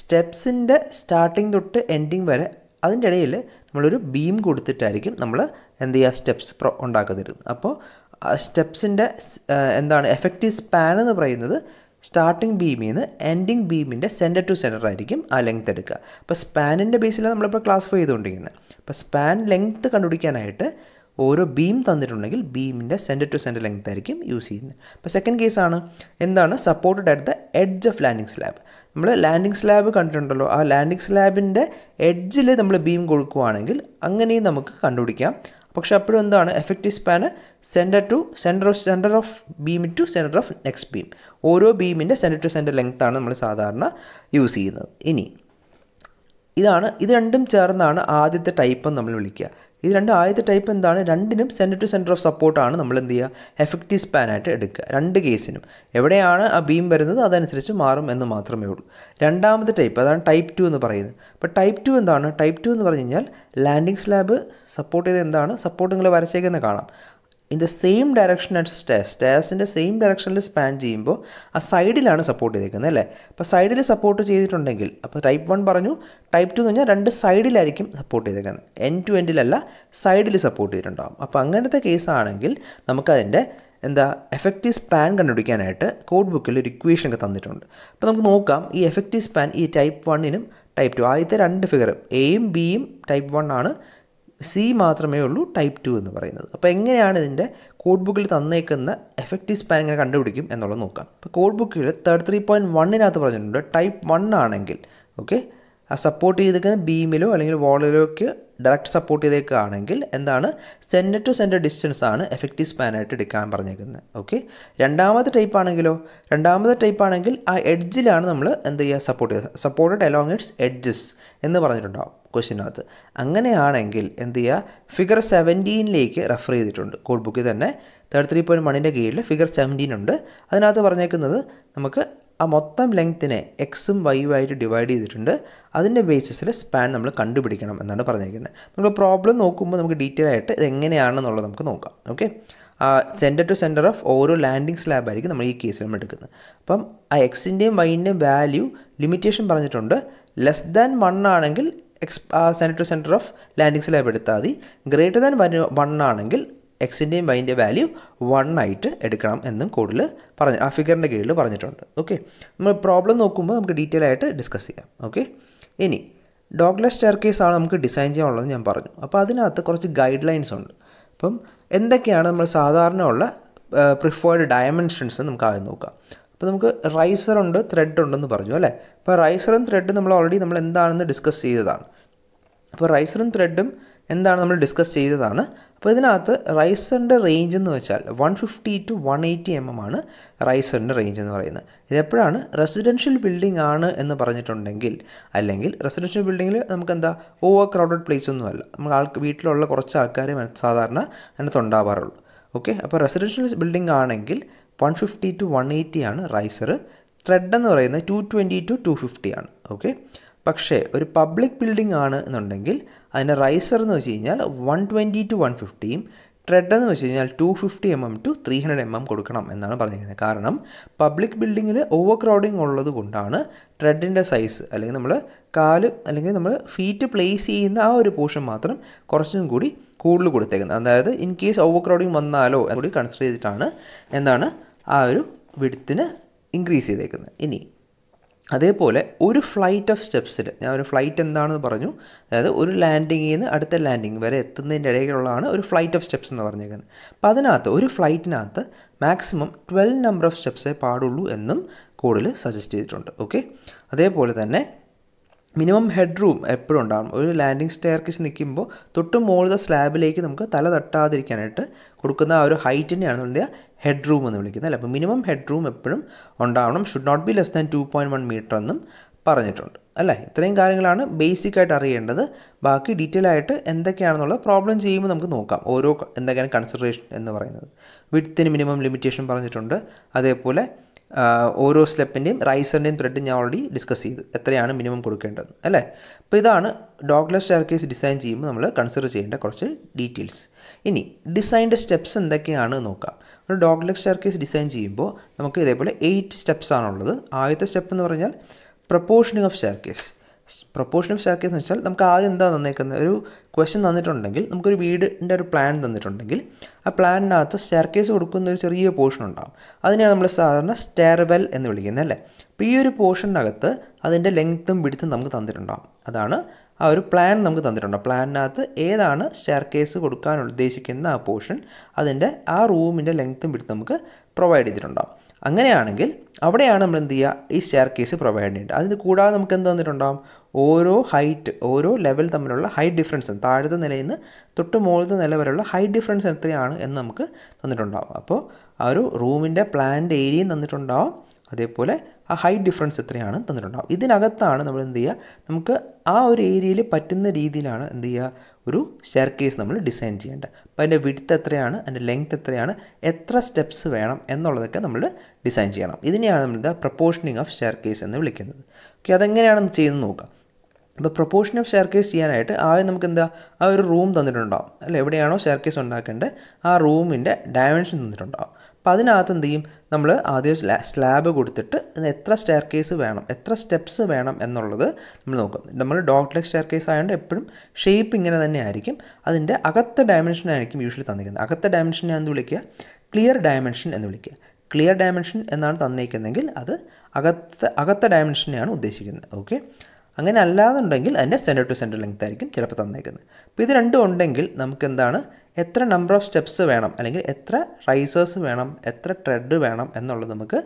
സ്റ്റെപ്സിൻ്റെ സ്റ്റാർട്ടിങ് തൊട്ട് എൻഡിങ് വരെ അതിൻ്റെ ഇടയിൽ നമ്മളൊരു ബീം കൊടുത്തിട്ടായിരിക്കും നമ്മൾ എന്ത് ചെയ്യുക സ്റ്റെപ്സ് പ്രോ ഉണ്ടാക്കുന്നത് അപ്പോൾ സ്റ്റെപ്സിൻ്റെ എന്താണ് എഫക്റ്റീവ് സ്പാൻ എന്ന് പറയുന്നത് സ്റ്റാർട്ടിംഗ് ബീമിൽ നിന്ന് എൻഡിങ് ബീമിൻ്റെ സെൻറ്റർ ടു സെൻറ്റർ ആയിരിക്കും ആ ലെങ്ത് എടുക്കുക അപ്പോൾ സ്പാനിൻ്റെ ബേസിലാണ് നമ്മളിപ്പോൾ ക്ലാസിഫൈ ചെയ്തുകൊണ്ടിരിക്കുന്നത് അപ്പോൾ സ്പാൻ ലെങ്ത് കണ്ടുപിടിക്കാനായിട്ട് ഓരോ ബീം തന്നിട്ടുണ്ടെങ്കിൽ ബീമിൻ്റെ സെൻറ്റർ ടു സെൻറ്റർ ലെങ്ത് ആയിരിക്കും യൂസ് ചെയ്യുന്നത് അപ്പോൾ സെക്കൻഡ് കേസാണ് എന്താണ് supported at the edge of landing slab നമ്മൾ ലാൻഡിംഗ് സ്ലാബ് കണ്ടിട്ടുണ്ടല്ലോ ആ ലാൻഡിംഗ് സ്ലാബിൻ്റെ എഡ്ജിൽ നമ്മൾ ബീം കൊടുക്കുകയാണെങ്കിൽ അങ്ങനെയും നമുക്ക് കണ്ടുപിടിക്കാം പക്ഷേ അപ്പോഴും എന്താണ് എഫക്റ്റീവ് സ്പാന് centre to centre of centre of beam to centre of next beam ഓരോ ബീമിൻ്റെ സെൻറ്റർ ടു സെൻറ്റർ ആണ് നമ്മൾ സാധാരണ യൂസ് ചെയ്യുന്നത് ഇനി ഇതാണ് ഇത് രണ്ടും ചേർന്നാണ് ആദ്യത്തെ ടൈപ്പ് നമ്മൾ വിളിക്കുക ഇത് രണ്ട് ആദ്യത്തെ ടൈപ്പ് എന്താണ് രണ്ടിനും സെൻറ്റർ ടു സെൻറ്റർ ഓഫ് സപ്പോർട്ടാണ് നമ്മൾ എന്ത് ചെയ്യുക എഫക്റ്റീവ് സ്പാനായിട്ട് എടുക്കുക രണ്ട് കേസിനും എവിടെയാണ് ആ ബീം വരുന്നത് അതനുസരിച്ച് മാറും എന്ന് മാത്രമേ ഉള്ളൂ രണ്ടാമത്തെ ടൈപ്പ് അതാണ് ടൈപ്പ് ടു എന്ന് പറയുന്നത് അപ്പോൾ ടൈപ്പ് ടു എന്താണ് ടൈപ്പ് ടു എന്ന് പറഞ്ഞു കഴിഞ്ഞാൽ ലാൻഡിംഗ് സ്ലാബ് സപ്പോർട്ട് ചെയ്ത് എന്താണ് സപ്പോർട്ട് നിങ്ങൾ വരച്ചേക്കുന്നത് കാണാം in the same direction and stair സ്റ്റെയർസിൻ്റെ സെയിം ഡയറക്ഷനിൽ സ്പാൻ ചെയ്യുമ്പോൾ ആ സൈഡിലാണ് സപ്പോർട്ട് ചെയ്തേക്കുന്നത് അല്ലേ അപ്പോൾ സൈഡിൽ സപ്പോർട്ട് ചെയ്തിട്ടുണ്ടെങ്കിൽ അപ്പോൾ ടൈപ്പ് വൺ പറഞ്ഞു ടൈപ്പ് ടു എന്ന് പറഞ്ഞാൽ രണ്ട് സൈഡിലായിരിക്കും സപ്പോർട്ട് ചെയ്തേക്കുന്നത് എൻ ടു എൻഡിലല്ല സൈഡിൽ സപ്പോർട്ട് ചെയ്തിട്ടുണ്ടാകും അപ്പോൾ അങ്ങനത്തെ കേസാണെങ്കിൽ നമുക്കതിൻ്റെ എന്താ എഫക്റ്റീവ് സ്പാൻ കണ്ടുപിടിക്കാനായിട്ട് കോഡ് ബുക്കിൽ ഒരു ഇക്വേഷൻ ഒക്കെ തന്നിട്ടുണ്ട് അപ്പോൾ നമുക്ക് നോക്കാം ഈ എഫക്റ്റീവ് സ്പാൻ ഈ ടൈപ്പ് വണ്ണിനും ടൈപ്പ് ടു ആദ്യത്തെ രണ്ട് ഫിഗറും എയും ബിയും ടൈപ്പ് വൺ ആണ് സി മാത്രമേ ഉള്ളൂ ടൈപ്പ് ടു എന്ന് പറയുന്നത് അപ്പോൾ എങ്ങനെയാണ് ഇതിൻ്റെ കോഡ് ബുക്കിൽ തന്നേക്കുന്ന എഫക്റ്റീവ് സ്പാൻ എങ്ങനെ കണ്ടുപിടിക്കും എന്നുള്ളത് നോക്കാം ഇപ്പോൾ കോഡ് ബുക്കിൽ തേർട്ടി ത്രീ പോയിൻറ്റ് വണ്ണിനകത്ത് പറഞ്ഞിട്ടുണ്ട് ടൈപ്പ് വൺ ആണെങ്കിൽ ഓക്കെ ആ സപ്പോർട്ട് ചെയ്തേക്കുന്ന ബീമിലോ അല്ലെങ്കിൽ വാളിലോക്ക് ഡയറക്റ്റ് സപ്പോർട്ട് ചെയ്തേക്കുകയാണെങ്കിൽ എന്താണ് സെൻറ്റർ ടു സെൻറ്റർ ഡിസ്റ്റൻസ് ആണ് എഫക്റ്റീവ് സ്പാനായിട്ട് എടുക്കാൻ പറഞ്ഞേക്കുന്നത് ഓക്കെ രണ്ടാമത്തെ ടൈപ്പ് ആണെങ്കിലോ രണ്ടാമത്തെ ടൈപ്പ് ആണെങ്കിൽ ആ എഡ്ജിലാണ് നമ്മൾ എന്ത് ചെയ്യുക സപ്പോർട്ട് ചെയ്യുക സപ്പോർട്ടഡ് അലോങ് ഇറ്റ്സ് എഡ്ജസ് എന്ന് പറഞ്ഞിട്ടുണ്ടാവും ക്വസ്റ്റിനകത്ത് അങ്ങനെയാണെങ്കിൽ എന്ത് ചെയ്യുക ഫിഗർ സെവൻറ്റീനിലേക്ക് റെഫർ ചെയ്തിട്ടുണ്ട് കോഡ് ബുക്കിൽ തന്നെ തേർട്ടി ത്രീ പോയിൻറ്റ് വണ്ണിൻ്റെ കീഴിൽ ഫിഗർ സെവൻറ്റീൻ ഉണ്ട് അതിനകത്ത് പറഞ്ഞേക്കുന്നത് നമുക്ക് ആ മൊത്തം ലെങ്ത്തിനെ എക്സും വൈയും ആയിട്ട് ഡിവൈഡ് ചെയ്തിട്ടുണ്ട് അതിൻ്റെ ബേസിസിൽ സ്പാൻ നമ്മൾ കണ്ടുപിടിക്കണം എന്നാണ് പറഞ്ഞിരിക്കുന്നത് നമ്മൾ പ്രോബ്ലം നോക്കുമ്പോൾ നമുക്ക് ഡീറ്റെയിൽ ആയിട്ട് ഇത് എങ്ങനെയാണെന്നുള്ളത് നമുക്ക് നോക്കാം okay centre to centre of ഓരോ ലാൻഡിങ് സ്ലാബ് ആയിരിക്കും നമ്മൾ ഈ കേസിൽ നമ്മൾ എടുക്കുന്നത് അപ്പം ആ എക്സിൻ്റെയും വൈൻ്റെയും വാല്യൂ ലിമിറ്റേഷൻ പറഞ്ഞിട്ടുണ്ട് ലെസ് ദാൻ വൺ ആണെങ്കിൽ X centre to centre of landing slab എടുത്താൽ മതി ഗ്രേറ്റർ ദാൻ വൺ ആണെങ്കിൽ എക്സിൻ്റെയും വൈൻ്റെ വാല്യൂ വൺ ആയിട്ട് എടുക്കണം എന്നും കൂടുതൽ പറഞ്ഞു ആ ഫിഗറിൻ്റെ കീഴിൽ പറഞ്ഞിട്ടുണ്ട് ഓക്കെ നമ്മൾ പ്രോബ്ലം നോക്കുമ്പോൾ നമുക്ക് ഡീറ്റെയിൽ ആയിട്ട് ഡിസ്കസ് ചെയ്യാം ഓക്കെ ഇനി ഡോഗ്ലെസ് സ്റ്റെയർ ആണ് നമുക്ക് ഡിസൈൻ ചെയ്യാനുള്ളത് ഞാൻ പറഞ്ഞു അപ്പോൾ അതിനകത്ത് കുറച്ച് ഗൈഡ് ലൈൻസ് ഉണ്ട് അപ്പം എന്തൊക്കെയാണ് നമ്മൾ സാധാരണ ഉള്ള പ്രിഫേർഡ് ഡയമെൻഷൻസ് നമുക്ക് ആദ്യം നോക്കാം അപ്പോൾ നമുക്ക് റൈസറുണ്ട് ത്രെഡ് ഉണ്ടെന്ന് പറഞ്ഞു അല്ലേ അപ്പോൾ റൈസറും ത്രെഡും നമ്മൾ ഓൾറെഡി നമ്മൾ എന്താണെന്ന് ഡിസ്കസ് ചെയ്തതാണ് അപ്പോൾ റൈസറും ത്രെഡും എന്താണ് നമ്മൾ ഡിസ്കസ് ചെയ്തതാണ് അപ്പോൾ ഇതിനകത്ത് റൈസറിൻ്റെ റേഞ്ച് എന്ന് വെച്ചാൽ one fifty to one eighty M M ആണ് റൈസറിൻ്റെ റേഞ്ച് എന്ന് പറയുന്നത് ഇതെപ്പോഴാണ് റെസിഡൻഷ്യൽ ബിൽഡിംഗ് ആണ് എന്ന് പറഞ്ഞിട്ടുണ്ടെങ്കിൽ അല്ലെങ്കിൽ റെസിഡൻഷ്യൽ ബിൽഡിങ്ങിൽ നമുക്ക് എന്താ ഓവർ ക്രൗഡഡ് പ്ലേസ് അല്ല നമ്മൾ ആൾക്ക് വീട്ടിലുള്ള കുറച്ച് ആൾക്കാരെ സാധാരണ അതിനകത്ത് ഉണ്ടാവാറുള്ളൂ ഓക്കെ അപ്പോൾ റെസിഡൻഷ്യൽ ബിൽഡിംഗ് ആണെങ്കിൽ one fifty to one eighty ആണ് റൈസർ ത്രെഡ് എന്ന് പറയുന്നത് two twenty to two fifty ആണ് ഓക്കെ പക്ഷേ ഒരു പബ്ലിക് ബിൽഡിംഗ് ആണ് എന്നുണ്ടെങ്കിൽ അതിൻ്റെ റൈസർ എന്ന് വെച്ച് കഴിഞ്ഞാൽ വൺ ട്വൻറ്റി ടു വൺ ഫിഫ്റ്റിയും ത്രെഡ് എന്ന് വെച്ച് കഴിഞ്ഞാൽ two fifty M M to three hundred M M കൊടുക്കണം എന്നാണ് പറഞ്ഞിരിക്കുന്നത് കാരണം പബ്ലിക് ബിൽഡിങ്ങിൽ ഓവർ ക്രൗഡിങ് ഉള്ളത് കൊണ്ടാണ് ത്രെഡിൻ്റെ സൈസ് അല്ലെങ്കിൽ നമ്മൾ കാല് അല്ലെങ്കിൽ നമ്മൾ ഫീറ്റ് പ്ലേസ് ചെയ്യുന്ന ആ ഒരു പോർഷൻ മാത്രം കുറച്ചും കൂടി കൂടുതൽ കൊടുത്തേക്കുന്നത് അതായത് ഇൻ കേസ് ഓവർ ക്രൗഡിങ് വന്നാലോ കൂടി കൺസിഡർ ചെയ്തിട്ടാണ് എന്താണ് ആ ഒരു വിടുത്തിന് ഇൻക്രീസ് ചെയ്തേക്കുന്നത് ഇനി അതേപോലെ ഒരു ഫ്ലൈറ്റ് ഓഫ് സ്റ്റെപ്സിൽ ഞാൻ ഒരു ഫ്ലൈറ്റ് എന്താണെന്ന് പറഞ്ഞു അതായത് ഒരു ലാൻഡിങ്ങിൽ നിന്ന് അടുത്ത ലാൻഡിങ് വരെ എത്തുന്നതിൻ്റെ ഇടയിലുള്ളതാണ് ഒരു ഫ്ലൈറ്റ് ഓഫ് സ്റ്റെപ്സ് എന്ന് പറഞ്ഞേക്കുന്നത് അപ്പം അതിനകത്ത് ഒരു ഫ്ലൈറ്റിനകത്ത് മാക്സിമം ട്വൽവ് നമ്പർ ഓഫ് സ്റ്റെപ്സേ പാടുള്ളൂ എന്നും കോഡിൽ സജസ്റ്റ് ചെയ്തിട്ടുണ്ട് ഓക്കെ അതേപോലെ തന്നെ മിനിമം ഹെഡ് റൂം എപ്പോഴും ഉണ്ടാകും ഒരു ലാൻഡിംഗ് സ്റ്റെയർക്കേസ് നിൽക്കുമ്പോൾ തൊട്ട് മുകളിലെ സ്ലാബിലേക്ക് നമുക്ക് തല തട്ടാതിരിക്കാനായിട്ട് കൊടുക്കുന്ന ആ ഒരു ഹൈറ്റ് നമ്മൾ എന്ത് ഹെഡ് റൂം എന്ന് വിളിക്കുന്നത് അല്ലേ അപ്പോൾ മിനിമം ഹെഡ് റൂം എപ്പോഴും ഉണ്ടാവണം should not be less than two point one metre എന്നും പറഞ്ഞിട്ടുണ്ട് അല്ലേ ഇത്രയും കാര്യങ്ങളാണ് ബേസിക് ആയിട്ട് അറിയേണ്ടത് ബാക്കി ഡീറ്റെയിൽ ആയിട്ട് എന്തൊക്കെയാണെന്നുള്ള പ്രോബ്ലം ചെയ്യുമ്പോൾ നമുക്ക് നോക്കാം ഓരോ എന്തൊക്കെയാണ് കൺസിഡറേഷൻ എന്ന് പറയുന്നത് വിഡ്ത്തിന് മിനിമം ലിമിറ്റേഷൻ പറഞ്ഞിട്ടുണ്ട് അതേപോലെ ഓരോ സ്റ്റെപ്പിൻ്റെയും റൈസറിൻ്റെയും ത്രെഡും ഞാൻ ഓൾറെഡി ഡിസ്കസ് ചെയ്തു എത്രയാണ് മിനിമം കൊടുക്കേണ്ടത് അല്ലേ അപ്പോൾ ഇതാണ് ഡോഗ്ലസ് സ്റ്റെയർകേസ് ഡിസൈൻ ചെയ്യുമ്പോൾ നമ്മൾ കൺസിഡർ ചെയ്യേണ്ട കുറച്ച് ഡീറ്റെയിൽസ് ഇനി ഡിസൈൻ്റെ സ്റ്റെപ്സ് എന്തൊക്കെയാണ് നോക്കാം ഒരു ഡോഗ്ലസ് സ്റ്റെയർകേസ് ഡിസൈൻ ചെയ്യുമ്പോൾ നമുക്ക് ഇതേപോലെ എയ്റ്റ് സ്റ്റെപ്സ് ആണുള്ളത് ആദ്യത്തെ സ്റ്റെപ്പ് എന്ന് പറഞ്ഞാൽ proportioning of staircase proportion of staircase എന്ന് വെച്ചാൽ നമുക്ക് ആദ്യം എന്താ തന്നേക്കുന്നത് ഒരു ക്വസ്റ്റ്യൻ തന്നിട്ടുണ്ടെങ്കിൽ നമുക്കൊരു വീടിൻ്റെ ഒരു പ്ലാൻ തന്നിട്ടുണ്ടെങ്കിൽ ആ പ്ലാനിനകത്ത് സ്റ്റാർക്കേസ് കൊടുക്കുന്ന ഒരു ചെറിയ പോർഷൻ ഉണ്ടാകും അതിനെയാണ് നമ്മൾ സാധാരണ സ്റ്റെയർവെൽ എന്ന് വിളിക്കുന്നത് അല്ലേ അപ്പോൾ ഈ ഒരു പോർഷനകത്ത് അതിൻ്റെ ലെങ്ത്തും വിടുത്തും നമുക്ക് തന്നിട്ടുണ്ടാകും അതാണ് ആ ഒരു പ്ലാൻ നമുക്ക് തന്നിട്ടുണ്ട് പ്ലാനിനകത്ത് ഏതാണ് ഷെയർ കേസ് കൊടുക്കാൻ ഉദ്ദേശിക്കുന്ന ആ പോർഷൻ അതിൻ്റെ ആ റൂമിൻ്റെ ലെങ്ത്തും വിട്ട് നമുക്ക് പ്രൊവൈഡ് ചെയ്തിട്ടുണ്ടാവും അങ്ങനെയാണെങ്കിൽ അവിടെയാണ് നമ്മൾ എന്ത് ചെയ്യുക ഈ ഷെയർ കേസ് പ്രൊവൈഡ് ചെയ്യേണ്ടത് അതിന് കൂടാതെ നമുക്ക് എന്ത് തന്നിട്ടുണ്ടാവും ഓരോ ഹൈറ്റ് ഓരോ ലെവൽ തമ്മിലുള്ള ഹൈറ്റ് ഡിഫറൻസ് താഴത്തെ നിലയിൽ നിന്ന് തൊട്ട് മുകളിലത്തെ നില വരെയുള്ള ഹൈറ്റ് ഡിഫറൻസ് എത്രയാണ് എന്ന് നമുക്ക് തന്നിട്ടുണ്ടാവും അപ്പോൾ ആ ഒരു റൂമിൻ്റെ പ്ലാൻഡ് ഏരിയയും തന്നിട്ടുണ്ടാവും അതേപോലെ ആ ഹൈറ്റ് ഡിഫറൻസ് എത്രയാണ് തന്നിട്ടുണ്ടാവും ഇതിനകത്താണ് നമ്മൾ എന്ത് ചെയ്യുക നമുക്ക് ആ ഒരു ഏരിയയിൽ പറ്റുന്ന രീതിയിലാണ് എന്ത് ചെയ്യുക ഒരു സ്റ്റെയർ കേസ് നമ്മൾ ഡിസൈൻ ചെയ്യേണ്ടത് അപ്പോൾ അതിൻ്റെ വിഡ്ത്ത് എത്രയാണ് അതിൻ്റെ ലെങ്ത് എത്രയാണ് എത്ര സ്റ്റെപ്സ് വേണം എന്നുള്ളതൊക്കെ നമ്മൾ ഡിസൈൻ ചെയ്യണം ഇതിനെയാണ് നമ്മൾ പ്രപ്പോർഷനിങ് ഓഫ് സ്റ്റെയർ കേസ് എന്ന് വിളിക്കുന്നത് ഓക്കെ അതെങ്ങനെയാണ് ചെയ്യുന്നത് നോക്കാം അപ്പോൾ പ്രൊപ്പോർഷൻ ഓഫ് കേസ് ചെയ്യാനായിട്ട് ആദ്യം നമുക്ക് എന്താ ആ ഒരു റൂം തന്നിട്ടുണ്ടാവും അല്ല എവിടെയാണോ കേസ് ഉണ്ടാക്കേണ്ടത് ആ റൂമിൻ്റെ ഡയമെൻഷൻ തന്നിട്ടുണ്ടാവും അപ്പോൾ അതിനകത്ത് എന്ത് ചെയ്യും നമ്മൾ ആദ്യം സ്ലാബ് കൊടുത്തിട്ട് എത്ര സ്റ്റെയർ കേസ് വേണം എത്ര സ്റ്റെപ്സ് വേണം എന്നുള്ളത് നമ്മൾ നോക്കും നമ്മൾ ഡോട്ട് ലെഗ് സ്റ്റെയർ കേസ് ആയതുകൊണ്ട് എപ്പോഴും ഷേപ്പ് ഇങ്ങനെ തന്നെ ആയിരിക്കും അതിൻ്റെ അകത്തെ ആയിരിക്കും യൂഷ്വലി തന്നിരിക്കുന്നത് അകത്തെ ഡയമെൻഷനെ എന്ന് വിളിക്കുക ക്ലിയർ ഡയമെൻഷൻ എന്ന് വിളിക്കുക ക്ലിയർ ഡയമെൻഷൻ എന്നാണ് തന്നിരിക്കുന്നതെങ്കിൽ അത് അകത്തെ അകത്തെ ഡയമെൻഷനെയാണ് ഉദ്ദേശിക്കുന്നത് ഓക്കെ അങ്ങനെ അല്ലാതുണ്ടെങ്കിൽ അതിൻ്റെ സെൻറ്റർ ടു സെൻറ്റർ ലെങ്ത് ആയിരിക്കും ചിലപ്പോൾ തന്നേക്കുന്നത് അപ്പോൾ ഇത് രണ്ടും ഉണ്ടെങ്കിൽ നമുക്ക് എന്താണ് എത്ര നമ്പർ ഓഫ് സ്റ്റെപ്സ് വേണം അല്ലെങ്കിൽ എത്ര റൈസേഴ്സ് വേണം എത്ര ട്രെഡ് വേണം എന്നുള്ളത് നമുക്ക്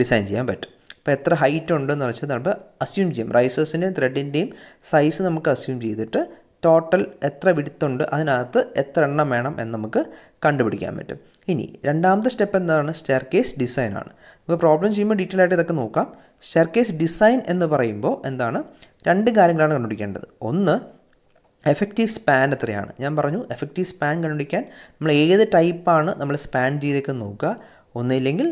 ഡിസൈൻ ചെയ്യാൻ പറ്റും അപ്പോൾ എത്ര ഹൈറ്റ് ഉണ്ടെന്ന് വെച്ചാൽ നമ്മൾ അസ്യൂം ചെയ്യും റൈസേഴ്സിൻ്റെയും ത്രെഡിൻ്റെയും സൈസ് നമുക്ക് അസ്യൂം ചെയ്തിട്ട് ടോട്ടൽ എത്ര വിടുത്തുണ്ട് അതിനകത്ത് എത്ര എണ്ണം വേണം എന്ന് നമുക്ക് കണ്ടുപിടിക്കാൻ പറ്റും ഇനി രണ്ടാമത്തെ സ്റ്റെപ്പ് എന്താണ് സ്റ്റെയർ കേസ് ഡിസൈൻ നമുക്ക് പ്രോബ്ലം ചെയ്യുമ്പോൾ ഡീറ്റെയിൽ ആയിട്ട് ഇതൊക്കെ നോക്കാം സ്റ്റെയർ കേസ് ഡിസൈൻ എന്ന് പറയുമ്പോൾ എന്താണ് രണ്ട് കാര്യങ്ങളാണ് കണ്ടുപിടിക്കേണ്ടത് ഒന്ന് എഫക്റ്റീവ് സ്പാൻ എത്രയാണ് ഞാൻ പറഞ്ഞു എഫക്റ്റീവ് സ്പാൻ കണ്ടുപിടിക്കാൻ നമ്മൾ ഏത് ടൈപ്പാണ് നമ്മൾ സ്പാൻ ചെയ്തേക്കുന്നത് നോക്കുക ഒന്നില്ലെങ്കിൽ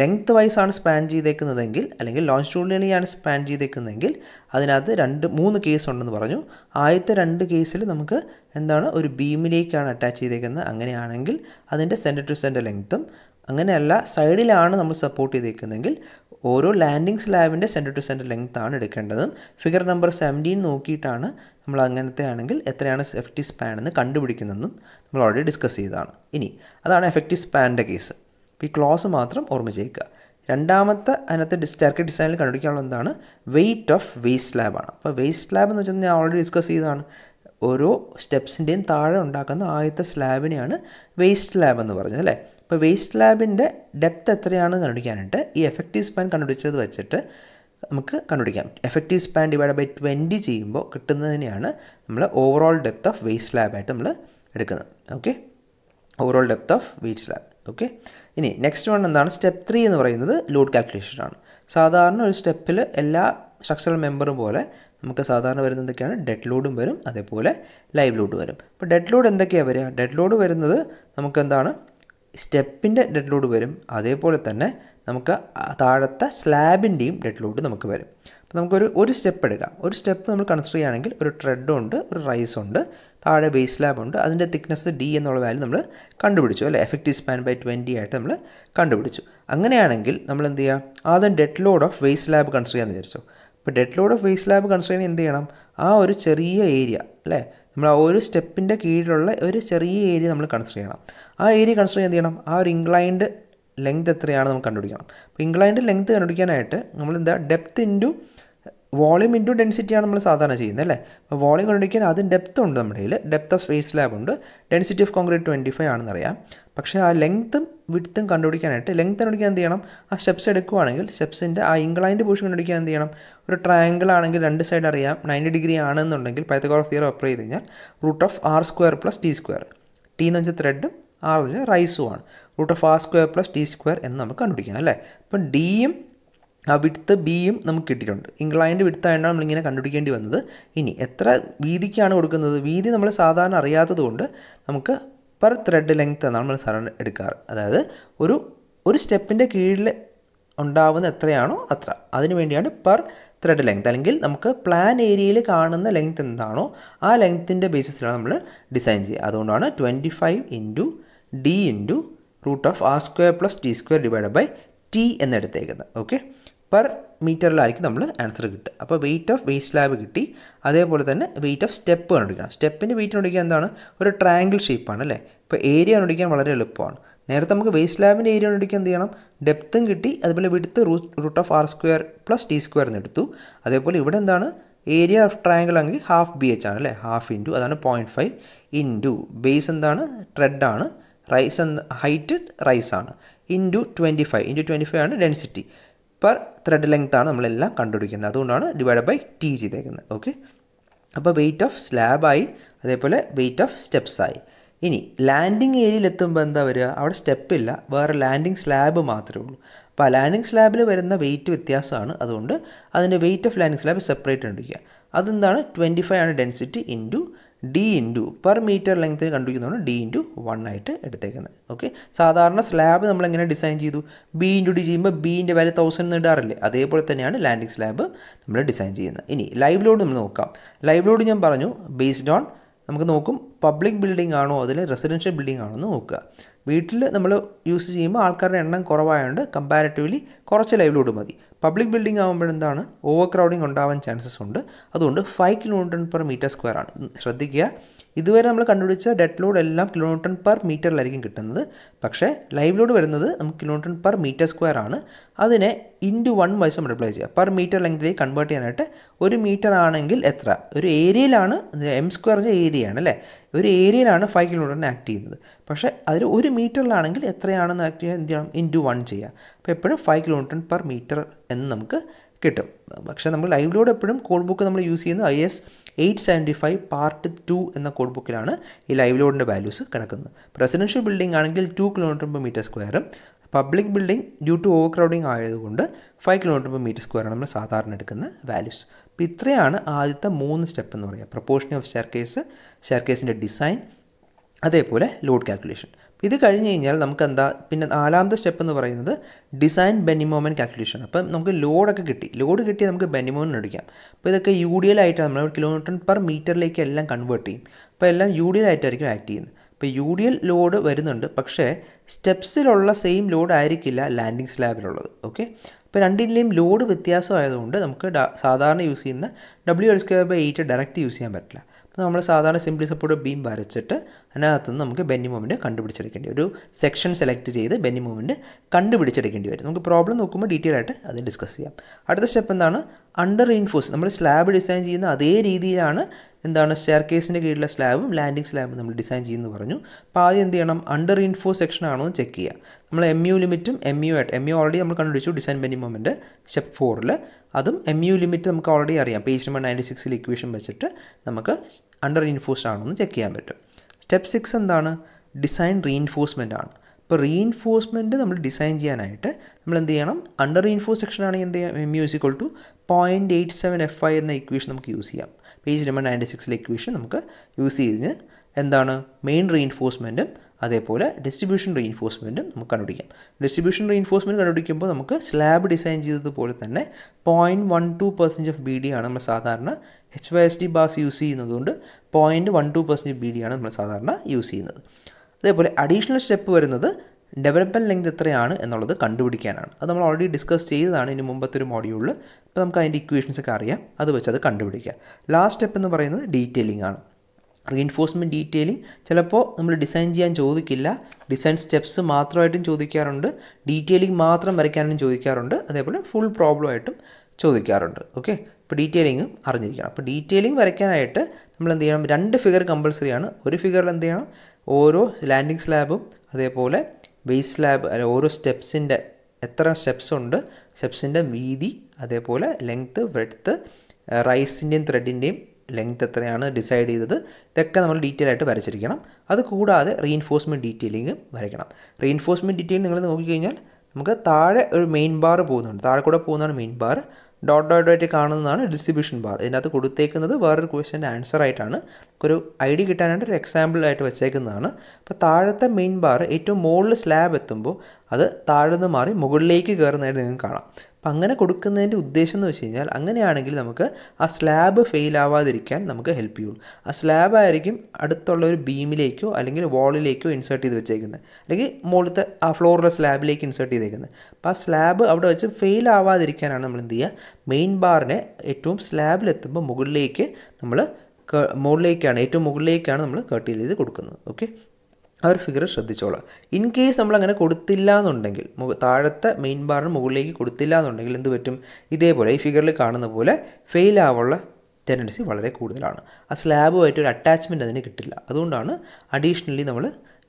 ലെങ്ത് വൈസാണ് സ്പാൻ ചെയ്തേക്കുന്നതെങ്കിൽ അല്ലെങ്കിൽ ലോഞ്ച് സ്പാൻ ചെയ്തേക്കുന്നതെങ്കിൽ അതിനകത്ത് രണ്ട് മൂന്ന് കേസ് ഉണ്ടെന്ന് പറഞ്ഞു ആദ്യത്തെ രണ്ട് കേസിൽ നമുക്ക് എന്താണ് ഒരു ബീമിലേക്കാണ് അറ്റാച്ച് ചെയ്തേക്കുന്നത് അങ്ങനെയാണെങ്കിൽ അതിൻ്റെ സെൻറ്റർ ടു സെൻറ്റർ ലെങ്ത്തും അങ്ങനെയല്ല സൈഡിലാണ് നമ്മൾ സപ്പോർട്ട് ചെയ്തേക്കുന്നതെങ്കിൽ ഓരോ ലാൻഡിംഗ് സ്ലാബിൻ്റെ സെൻറ്റർ ടു സെൻറ്റർ ലെങ്ത് ആണ് എടുക്കേണ്ടത് ഫിഗർ നമ്പർ സെവൻറ്റീൻ നോക്കിയിട്ടാണ് നമ്മൾ അങ്ങനത്തെ ആണെങ്കിൽ എത്രയാണ് എഫക്റ്റീവ് സ്പാൻ എന്ന് കണ്ടുപിടിക്കുന്നതെന്നും നമ്മൾ ഓൾറെഡി ഡിസ്കസ് ചെയ്തതാണ് ഇനി അതാണ് എഫക്റ്റീവ് സ്പാൻ്റെ കേസ് അപ്പോൾ ഈ ക്ലോസ് മാത്രം ഓർമ്മ ചെയ്യുക രണ്ടാമത്തെ അതിനകത്ത് ഡിസ്റ്റാർക്ക് ഡിസൈനിൽ കണ്ടുപിടിക്കാനുള്ള എന്താണ് വെയ്റ്റ് ഓഫ് വേസ്റ്റ് സ്ലാബാണ് അപ്പോൾ വേസ്റ്റ് സ്ലാബ് എന്ന് വെച്ചാൽ ഞാൻ ഓൾറെഡി ഡിസ്കസ് ചെയ്തതാണ് ഓരോ സ്റ്റെപ്സിൻ്റെയും താഴെ ഉണ്ടാക്കുന്ന ആദ്യത്തെ സ്ലാബിനെയാണ് വേസ്റ്റ് സ്ലാബ് എന്ന് പറഞ്ഞത് അല്ലേ ഇപ്പോൾ വേസ്റ്റ് ലാബിൻ്റെ ഡെപ്ത് എത്രയാണെന്ന് കണ്ടുപിടിക്കാനായിട്ട് ഈ എഫക്റ്റീവ് സ്പാൻ കണ്ടുപിടിച്ചത് വെച്ചിട്ട് നമുക്ക് കണ്ടുപിടിക്കാം effective span divide by twenty ചെയ്യുമ്പോൾ കിട്ടുന്നതിനെയാണ് നമ്മൾ ഓവറോൾ ഡെപ്ത് ഓഫ് വേസ്റ്റ് ലാബായിട്ട് നമ്മൾ എടുക്കുന്നത് okay overall depth of waist slab okay ഇനി നെക്സ്റ്റ് വൺ എന്താണ് സ്റ്റെപ്പ് ത്രീ എന്ന് പറയുന്നത് ലോഡ് കാൽക്കുലേഷനാണ് സാധാരണ ഒരു സ്റ്റെപ്പിൽ എല്ലാ സ്ട്രക്ചറൽ മെമ്പറും പോലെ നമുക്ക് സാധാരണ വരുന്ന എന്തൊക്കെയാണ് ഡെഡ് ലോഡും വരും അതേപോലെ ലൈവ് ലോഡ് വരും അപ്പോൾ ഡെഡ് ലോഡ് എന്തൊക്കെയാണ് വരിക ഡെഡ് ലോഡ് വരുന്നത് നമുക്ക് എന്താണ് സ്റ്റെപ്പിൻ്റെ ഡെഡ് ലോഡ് വരും അതേപോലെ തന്നെ നമുക്ക് താഴത്തെ സ്ലാബിൻ്റെയും ഡെഡ് ലോഡ് നമുക്ക് വരും അപ്പോൾ നമുക്കൊരു ഒരു സ്റ്റെപ്പ് എടുക്കാം ഒരു സ്റ്റെപ്പ് നമ്മൾ കൺസിഡർ ചെയ്യുകയാണെങ്കിൽ ഒരു ട്രെഡ് ഉണ്ട് ഒരു റൈസ് ഉണ്ട് താഴെ ബേസ് സ്ലാബ് ഉണ്ട് അതിൻ്റെ തിക്നെസ് ഡി എന്നുള്ള വാല്യൂ നമ്മൾ കണ്ടുപിടിച്ചു അല്ലേ എഫക്റ്റീവ് സ്പാൻ ബൈ ട്വൻറ്റി ആയിട്ട് നമ്മൾ കണ്ടുപിടിച്ചു അങ്ങനെയാണെങ്കിൽ നമ്മൾ എന്ത് ചെയ്യുക ആദ്യം dead load of waist slab consider ചെയ്യാമെന്ന് വിചാരിച്ചു അപ്പോൾ dead load of waist slab consider ചെയ്യാൻ എന്ത് ചെയ്യണം ആ ഒരു ചെറിയ ഏരിയ അല്ലേ നമ്മൾ ആ ഒരു സ്റ്റെപ്പിൻ്റെ കീഴിലുള്ള ഒരു ചെറിയ ഏരിയ നമ്മൾ കൺസിഡർ ചെയ്യണം ആ ഏരിയ കൺസിഡർ എന്ത് ചെയ്യണം ആ ഒരു ഇൻക്ലൈൻഡ് ലെങ്ത് എത്രയാണ് നമുക്ക് കണ്ടുപിടിക്കണം അപ്പോൾ ഇൻക്ലൈൻഡ് ലെങ്ത് കണ്ടുപിടിക്കാനായിട്ട് നമ്മൾ എന്താ ഡെപ്ത് ഇൻറ്റു വോളിയം ഇൻറ്റു ഡെൻസിറ്റിയാണ് നമ്മൾ സാധാരണ ചെയ്യുന്നത് അല്ലേ അപ്പോൾ വോളിയം കണ്ടുപിടിക്കാൻ അതിന് ഡെപ്ത്ത് ഉണ്ട് നമ്മുടെ കയ്യിൽ ഡെപ്ത്ത് ഓഫ് സ്പേസ് ലാബ് ഉണ്ട് density of concrete twenty five ആണെന്നറിയാം പക്ഷേ ആ ലെങ്ത്തും വിടുത്തും കണ്ടുപിടിക്കാനായിട്ട് ലെങ്ത് കണ്ടുപിടിക്കാൻ എന്ത് ചെയ്യണം ആ സ്റ്റെപ്സ് എടുക്കുകയാണെങ്കിൽ സ്റ്റെപ്സിൻ്റെ ആ ഇംഗ്ലൈൻ്റെ പോഷൻ കണ്ടുപിടിക്കാൻ എന്ത് ചെയ്യണം ഒരു ട്രയാങ്കിൾ ആണെങ്കിൽ രണ്ട് സൈഡ് അറിയാം നയൻറ്റി ഡിഗ്രി ആണെന്നുണ്ടെങ്കിൽ പൈത്തഗോറസ് തിയറം അപ്ലൈ ചെയ്ത് കഴിഞ്ഞാൽ root of R square plus T square T എന്ന് വെച്ചാൽ ത്രെഡും ആർ എന്ന് വെച്ചാൽ റൈസുമാണ് root of R square plus T square എന്ന് നമുക്ക് കണ്ടുപിടിക്കാം അല്ലേ അപ്പം ഡിയും ആ വിടുത്ത് ബിയും നമുക്ക് കിട്ടിയിട്ടുണ്ട് ഇൻക്ലൈൻഡ് വിടുത്തായതുകൊണ്ടാണ് നമ്മളിങ്ങനെ കണ്ടുപിടിക്കേണ്ടി വന്നത് ഇനി എത്ര വീതിക്കാണ് കൊടുക്കുന്നത് വീതി നമ്മൾ സാധാരണ അറിയാത്തതുകൊണ്ട് നമുക്ക് പെർ ത്രെഡ് ലെങ്ത്ത് എന്നാണ് നമ്മൾ സാധാരണ എടുക്കാറ് അതായത് ഒരു ഒരു സ്റ്റെപ്പിൻ്റെ കീഴിൽ ഉണ്ടാവുന്ന എത്രയാണോ അത്ര അതിനുവേണ്ടിയാണ് വേണ്ടിയാണ് പെർ ത്രെഡ് ലെങ്ത് അല്ലെങ്കിൽ നമുക്ക് പ്ലാൻ ഏരിയയിൽ കാണുന്ന ലെങ്ത് എന്താണോ ആ ലെങ്ത്തിൻ്റെ ബേസിസിലാണ് നമ്മൾ ഡിസൈൻ ചെയ്യുക അതുകൊണ്ടാണ് twenty five into D into root of R square plus T square divide by T എന്നെടുത്തേക്കുന്നത് ഓക്കെ പെർ മീറ്ററിലായിരിക്കും നമ്മൾ ആൻസർ കിട്ടുക അപ്പോൾ വെയിറ്റ് ഓഫ് വേസ്റ്റ് ലാബ് കിട്ടി അതേപോലെ തന്നെ വെയിറ്റ് ഓഫ് സ്റ്റെപ്പ് കണ്ടുപിടിക്കണം സ്റ്റെപ്പിൻ്റെ വെയിറ്റ് കണ്ടുപിടിക്കാൻ എന്താണ് ഒരു ട്രയാങ്കിൾ ഷേപ്പാണ് അല്ലേ ഇപ്പോൾ ഏരിയ കണ്ടുപിടിക്കാൻ വളരെ എളുപ്പമാണ് നേരത്തെ നമുക്ക് വേസ്റ്റ് ലാബിൻ്റെ ഏരിയ കണ്ടുപിടിക്കാൻ എന്ത് ചെയ്യണം ഡെപ്തും കിട്ടി അതുപോലെ വിടുത്ത് root of R square plus T square എന്നെടുത്തു അതേപോലെ ഇവിടെ എന്താണ് ഏരിയ ഓഫ് ട്രയാങ്കിൾ ആണെങ്കിൽ ഹാഫ് ബി എച്ച് ആണ് അല്ലേ ഹാഫ് ഇൻറ്റു അതാണ് പോയിൻറ്റ് ഫൈവ് ഇൻറ്റു ബേസ് എന്താണ് ആണ് റൈസ് എന്ന ഹൈറ്റ് റൈസാണ് into twenty five into twenty five ആണ് ഡെൻസിറ്റി പെർ ത്രെഡ് ആണ് നമ്മളെല്ലാം കണ്ടുപിടിക്കുന്നത് അതുകൊണ്ടാണ് ഡിവൈഡ് ബൈ ടി ചെയ്തേക്കുന്നത് ഓക്കെ അപ്പോൾ വെയിറ്റ് ഓഫ് സ്ലാബായി അതേപോലെ വെയിറ്റ് ഓഫ് സ്റ്റെപ്സായി ഇനി ലാൻഡിങ് ഏരിയയിൽ എത്തുമ്പോൾ എന്താ വരിക അവിടെ സ്റ്റെപ്പ് ഇല്ല വേറെ ലാൻഡിങ് സ്ലാബ് മാത്രമേ ഉള്ളൂ അപ്പോൾ ആ ലാൻഡിങ് സ്ലാബിൽ വരുന്ന വെയിറ്റ് വ്യത്യാസമാണ് അതുകൊണ്ട് അതിൻ്റെ weight of landing slab separate കണ്ടിരിക്കുക അതെന്താണ് ട്വൻറ്റി ഫൈവ് ആണ് density into D into per metre ലെങ്ത്തിന് കണ്ടുപിടിക്കുന്നതാണ് ഡി ഇൻറ്റു വൺ ആയിട്ട് എടുത്തേക്കുന്നത് ഓക്കെ സാധാരണ സ്ലാബ് നമ്മൾ എങ്ങനെ ഡിസൈൻ ചെയ്തു ബി ഇൻറ്റു ഡി ചെയ്യുമ്പോൾ ബീൻ്റെ വാല്യൂ തൗസൻഡ് എന്ന് ഇടാറില്ലേ അതേപോലെ തന്നെയാണ് ലാൻഡിംഗ് സ്ലാബ് നമ്മൾ ഡിസൈൻ ചെയ്യുന്നത് ഇനി ലൈവ് ലോഡ് നമ്മൾ നോക്കാം ലൈവ് ലോഡ് ഞാൻ പറഞ്ഞു ബേസ്ഡ് ഓൺ നമുക്ക് നോക്കും പബ്ലിക് ബിൽഡിംഗ് ആണോ അതിൽ റെസിഡൻഷ്യൽ ബിൽഡിംഗ് ആണോ എന്ന് നോക്കുക വീട്ടിൽ നമ്മൾ യൂസ് ചെയ്യുമ്പോൾ ആൾക്കാരുടെ എണ്ണം കുറവായതുകൊണ്ട് കമ്പാരിറ്റീവ്ലി കുറച്ച് ലൈവിലോട് മതി പബ്ലിക് ബിൽഡിംഗ് ആകുമ്പോഴെന്താണ് എന്താണ് ഓവർ ക്രൗഡിങ് ഉണ്ടാവാൻ ചാൻസസ് ഉണ്ട് അതുകൊണ്ട് five kilometre per metre square ആണ് ശ്രദ്ധിക്കുക ഇതുവരെ നമ്മൾ കണ്ടുപിടിച്ച ഡെഡ് ലോഡ് എല്ലാം കിലോമീറ്റർ പെർ മീറ്ററിലായിരിക്കും കിട്ടുന്നത് പക്ഷേ ലൈവ് ലോഡ് വരുന്നത് നമുക്ക് കിലോമീറ്റർ പെർ മീറ്റർ സ്ക്വയർ ആണ് അതിനെ ഇൻറ്റു വൺ വൈസ് മൾട്ടിപ്ലൈ ചെയ്യുക പെർ മീറ്റർ ലെങ്തിലേക്ക് കൺവേർട്ട് ചെയ്യാനായിട്ട് ഒരു മീറ്റർ ആണെങ്കിൽ എത്ര ഒരു ഏരിയയിലാണ് എം സ്ക്വയറിൻ്റെ ഏരിയ ആണ് അല്ലേ ഒരു ഏരിയയിലാണ് ഫൈവ് കിലോമീറ്ററിനെ ആക്ട് ചെയ്യുന്നത് പക്ഷേ അതിൽ ഒരു മീറ്ററിലാണെങ്കിൽ എത്രയാണെന്ന് ആക്ട് ചെയ്യാൻ എന്ത് ചെയ്യണം ഇൻറ്റു വൺ ചെയ്യുക അപ്പോൾ എപ്പോഴും ഫൈവ് കിലോമീറ്റർ പെർ മീറ്റർ എന്ന് നമുക്ക് കിട്ടും പക്ഷേ നമ്മൾ ലൈവ് ലോഡ് എപ്പോഴും കോഡ് ബുക്ക് നമ്മൾ യൂസ് ചെയ്യുന്നത് I S eight seventy five part two എന്ന കോഡ് ബുക്കിലാണ് ഈ ലൈവ് ലോഡിൻ്റെ വാല്യൂസ് കിടക്കുന്നത് പ്രസിഡൻഷ്യൽ ബിൽഡിംഗ് ആണെങ്കിൽ ടു കിലോമീറ്റർ പെർ മീറ്റർ സ്ക്വയറും public building due to overcrowding ആയതുകൊണ്ട് ഫൈവ് കിലോമീറ്റർ പെർ മീറ്റർ സ്ക്വയറാണ് നമ്മൾ സാധാരണ എടുക്കുന്ന വാല്യൂസ് അപ്പോൾ ഇത്രയാണ് ആദ്യത്തെ മൂന്ന് സ്റ്റെപ്പ് എന്ന് പറയുക proportion of stair case stair കേസിൻ്റെ ഡിസൈൻ അതേപോലെ ലോഡ് കാൽക്കുലേഷൻ ഇത് കഴിഞ്ഞ് കഴിഞ്ഞാൽ നമുക്ക് എന്താ പിന്നെ നാലാമത്തെ സ്റ്റെപ്പ് എന്ന് പറയുന്നത് ഡിസൈൻ ബെനിമോമൻ കാൽക്കുലേഷൻ അപ്പം നമുക്ക് ലോഡൊക്കെ കിട്ടി ലോഡ് കിട്ടി നമുക്ക് ബെനിമോമൻ എടുക്കാം അപ്പോൾ ഇതൊക്കെ യു ഡി എൽ ആയിട്ടാണ് നമ്മൾ കിലോമീറ്റർ പെർ മീറ്ററിലേക്ക് എല്ലാം കൺവേർട്ട് ചെയ്യും അപ്പോൾ എല്ലാം യു ഡി എൽ ആയിട്ടായിരിക്കും ആക്ട് ചെയ്യുന്നത് ഇപ്പോൾ യു ഡി എൽ ലോഡ് വരുന്നുണ്ട് പക്ഷേ സ്റ്റെപ്സിലുള്ള സെയിം ലോഡ് ആയിരിക്കില്ല ലാൻഡിംഗ് സ്ലാബിലുള്ളത് ഓക്കെ അപ്പോൾ രണ്ടിൻ്റെയും ലോഡ് വ്യത്യാസമായതുകൊണ്ട് നമുക്ക് സാധാരണ യൂസ് ചെയ്യുന്ന W L square by eight direct use ചെയ്യാൻ പറ്റില്ല അപ്പോൾ നമ്മൾ സാധാരണ സിംപ്ലി സപ്പോർട്ട് ബീം വരച്ചിട്ട് നിന്ന് നമുക്ക് ബെന്നി മൂവ്മെൻറ്റ് കണ്ടുപിടിച്ചെടുക്കേണ്ടി ഒരു സെക്ഷൻ സെലക്ട് ചെയ്ത് ബെന്നി മൂവ്മെൻറ്റ് കണ്ടുപിടിച്ചെടുക്കേണ്ടി വരും നമുക്ക് പ്രോബ്ലം നോക്കുമ്പോൾ ഡീറ്റെയിൽ ആയിട്ട് അത് ഡിസ്കസ് ചെയ്യാം അടുത്ത സ്റ്റെപ്പ് എന്താണ് അണ്ടർ റീൻഫോഴ്സ് നമ്മൾ സ്ലാബ് ഡിസൈൻ ചെയ്യുന്ന അതേ രീതിയിലാണ് എന്താണ് സ്റ്റെയർ കീഴിലെ സ്ലാബും ലാൻഡിംഗ് സ്ലാബും നമ്മൾ ഡിസൈൻ ചെയ്യുന്നു പറഞ്ഞു അപ്പോൾ ആദ്യം എന്ത് ചെയ്യണം അണ്ടർ ഇൻഫോ സെക്ഷൻ ആണോ എന്ന് ചെക്ക് ചെയ്യുക നമ്മൾ എം യു ലിമിറ്റും എം യു ആയിട്ട് എം യു ഓൾറെഡി നമ്മൾ കണ്ടുപിടിച്ചു ഡിസൈൻ ബെനി മൊമെൻറ്റ് സ്റ്റെപ്പ് ഫോറിൽ അതും എം യു ലിമിറ്റ് നമുക്ക് ഓൾറെഡി അറിയാം പേജ് നമ്പർ നയൻറ്റി സിക്സിൽ ഇക്വേഷൻ വെച്ചിട്ട് നമുക്ക് അണ്ടർ ഇൻഫോസ്ഡ് ആണോ എന്ന് ചെക്ക് ചെയ്യാൻ പറ്റും സ്റ്റെപ്പ് സിക്സ് എന്താണ് ഡിസൈൻ റീഇൻഫോഴ്സ്മെൻ്റ് ആണ് ഇപ്പോൾ റീഇൻഫോഴ്സ്മെൻറ്റ് നമ്മൾ ഡിസൈൻ ചെയ്യാനായിട്ട് നമ്മൾ എന്ത് ചെയ്യണം അണ്ടർ റീഇൻഫോഴ്സ് സെക്ഷൻ ആണെങ്കിൽ എന്ത് ചെയ്യാം M U is equal to point eight seven F I എന്ന ഇക്വേഷൻ നമുക്ക് യൂസ് ചെയ്യാം പേജ് നമ്പർ നയൻറ്റി സിക്സിലെ ഇക്വേഷൻ നമുക്ക് യൂസ് ചെയ്ത് എന്താണ് മെയിൻ റീഇൻഫോഴ്സ്മെൻറ്റും അതേപോലെ ഡിസ്ട്രിബ്യൂഷൻ റീഇൻഫോഴ്സ്മെൻറ്റും നമുക്ക് കണ്ടുപിടിക്കാം ഡിസ്ട്രിബ്യൂഷൻ റീഇൻഫോഴ്സ്മെൻറ്റ് കണ്ടുപിടിക്കുമ്പോൾ നമുക്ക് സ്ലാബ് ഡിസൈൻ ചെയ്തതുപോലെ തന്നെ point one two percent of B D ആണ് നമ്മൾ സാധാരണ H Y S D bars use ചെയ്യുന്നതുകൊണ്ട് point one two percent B D ആണ് നമ്മൾ സാധാരണ യൂസ് ചെയ്യുന്നത് അതേപോലെ അഡീഷണൽ സ്റ്റെപ്പ് വരുന്നത് ഡെവലപ്മെൻറ്റ് ലെങ്ത് എത്രയാണ് എന്നുള്ളത് കണ്ടുപിടിക്കാനാണ് അത് നമ്മൾ ഓൾറെഡി ഡിസ്കസ് ചെയ്തതാണ് ഇനി മുമ്പത്തെ ഒരു മോഡ്യൂളിൽ അപ്പോൾ നമുക്ക് അതിൻ്റെ ഇക്വേഷൻസ് ഒക്കെ അറിയാം അത് വെച്ച് അത് കണ്ടുപിടിക്കാം ലാസ്റ്റ് സ്റ്റെപ്പ് എന്ന് പറയുന്നത് ഡീറ്റെയിലിംഗ് ആണ് റീഎൻഫോഴ്സ്മെൻറ്റ് ഡീറ്റെയിലിംഗ് ചിലപ്പോൾ നമ്മൾ ഡിസൈൻ ചെയ്യാൻ ചോദിക്കില്ല ഡിസൈൻ സ്റ്റെപ്സ് മാത്രമായിട്ടും ചോദിക്കാറുണ്ട് ഡീറ്റെയിലിംഗ് മാത്രം വരയ്ക്കാനും ചോദിക്കാറുണ്ട് അതേപോലെ ഫുൾ പ്രോബ്ലം ആയിട്ടും ചോദിക്കാറുണ്ട് ഓക്കെ ഇപ്പോൾ ഡീറ്റെയിലിങ്ങും അറിഞ്ഞിരിക്കണം അപ്പോൾ ഡീറ്റെയിലിംഗ് വരയ്ക്കാനായിട്ട് നമ്മൾ എന്ത് ചെയ്യണം രണ്ട് ഫിഗർ കമ്പൾസറി ആണ് ഒരു ഫിഗറിൽ എന്ത് ചെയ്യണം ഓരോ ലാൻഡിംഗ് സ്ലാബും അതേപോലെ ബേസ് സ്ലാബ് ഓരോ സ്റ്റെപ്സിൻ്റെ എത്ര സ്റ്റെപ്സ് ഉണ്ട് സ്റ്റെപ്സിൻ്റെ വീതി അതേപോലെ ലെങ്ത്ത് ബ്രെഡ്ത്ത് റൈസിൻ്റെയും ത്രെഡിൻ്റെയും ലെങ്ത് എത്രയാണ് ഡിസൈഡ് ചെയ്തത് ഇതൊക്കെ നമ്മൾ ഡീറ്റെയിൽ ആയിട്ട് വരച്ചിരിക്കണം അത് കൂടാതെ റീഇൻഫോഴ്സ്മെൻറ്റ് ഡീറ്റെയിലിംഗ് വരയ്ക്കണം റീഇൻഫോഴ്സ്മെൻറ്റ് ഡീറ്റെയിൽ നിങ്ങൾ നോക്കിക്കഴിഞ്ഞാൽ നമുക്ക് താഴെ ഒരു മെയിൻ ബാർ പോകുന്നുണ്ട് താഴെ കൂടെ പോകുന്നതാണ് main bar dot dot dot കാണുന്നതാണ് ഡിസ്ട്രിബ്യൂഷൻ ബാർ ഇതിനകത്ത് കൊടുത്തേക്കുന്നത് വേറൊരു ക്വസ്റ്റ്യൻ്റെ ആൻസർ ആയിട്ടാണ് ഒരു ഡി കിട്ടാനായിട്ട് ഒരു എക്സാമ്പിൾ ആയിട്ട് വെച്ചേക്കുന്നതാണ് അപ്പോൾ താഴത്തെ മെയിൻ ബാർ ഏറ്റവും മുകളിൽ സ്ലാബ് എത്തുമ്പോൾ അത് താഴ്ന്ന് മാറി മുകളിലേക്ക് കയറുന്നതായിട്ട് നിങ്ങൾക്ക് കാണാം അപ്പം അങ്ങനെ കൊടുക്കുന്നതിൻ്റെ ഉദ്ദേശം എന്ന് വെച്ച് കഴിഞ്ഞാൽ അങ്ങനെയാണെങ്കിൽ നമുക്ക് ആ സ്ലാബ് ഫെയിൽ ആവാതിരിക്കാൻ നമുക്ക് ഹെൽപ്പ് ചെയ്യും ആ സ്ലാബ് ആയിരിക്കും അടുത്തുള്ള ഒരു ബീമിലേക്കോ അല്ലെങ്കിൽ വാളിലേക്കോ ഇൻസേർട്ട് ചെയ്ത് വെച്ചേക്കുന്നത് അല്ലെങ്കിൽ മുകളിലത്തെ ആ ഫ്ലോറിലെ സ്ലാബിലേക്ക് ഇൻസേർട്ട് ചെയ്തേക്കുന്നത് അപ്പോൾ ആ സ്ലാബ് അവിടെ വെച്ച് ഫെയിൽ ആവാതിരിക്കാനാണ് നമ്മൾ എന്ത് ചെയ്യുക മെയിൻ ബാറിനെ ഏറ്റവും സ്ലാബിലെത്തുമ്പോൾ മുകളിലേക്ക് നമ്മൾ മുകളിലേക്കാണ് ഏറ്റവും മുകളിലേക്കാണ് നമ്മൾ കട്ട് ചെയ്ത് കൊടുക്കുന്നത് ഓക്കെ ആ ഒരു ഫിഗർ ശ്രദ്ധിച്ചോളാം ഇൻ കേസ് നമ്മൾ അങ്ങനെ കൊടുത്തില്ല എന്നുണ്ടെങ്കിൽ താഴത്തെ മെയിൻ ബാറിന് മുകളിലേക്ക് കൊടുത്തില്ല എന്നുണ്ടെങ്കിൽ എന്ത് പറ്റും ഇതേപോലെ ഈ ഫിഗറിൽ കാണുന്ന പോലെ ഫെയിൽ ആവുള്ള ടെൻഡൻസി വളരെ കൂടുതലാണ് ആ സ്ലാബുമായിട്ട് ഒരു അറ്റാച്ച്മെൻറ്റ് അതിന് കിട്ടില്ല അതുകൊണ്ടാണ് അഡീഷണലി നമ്മൾ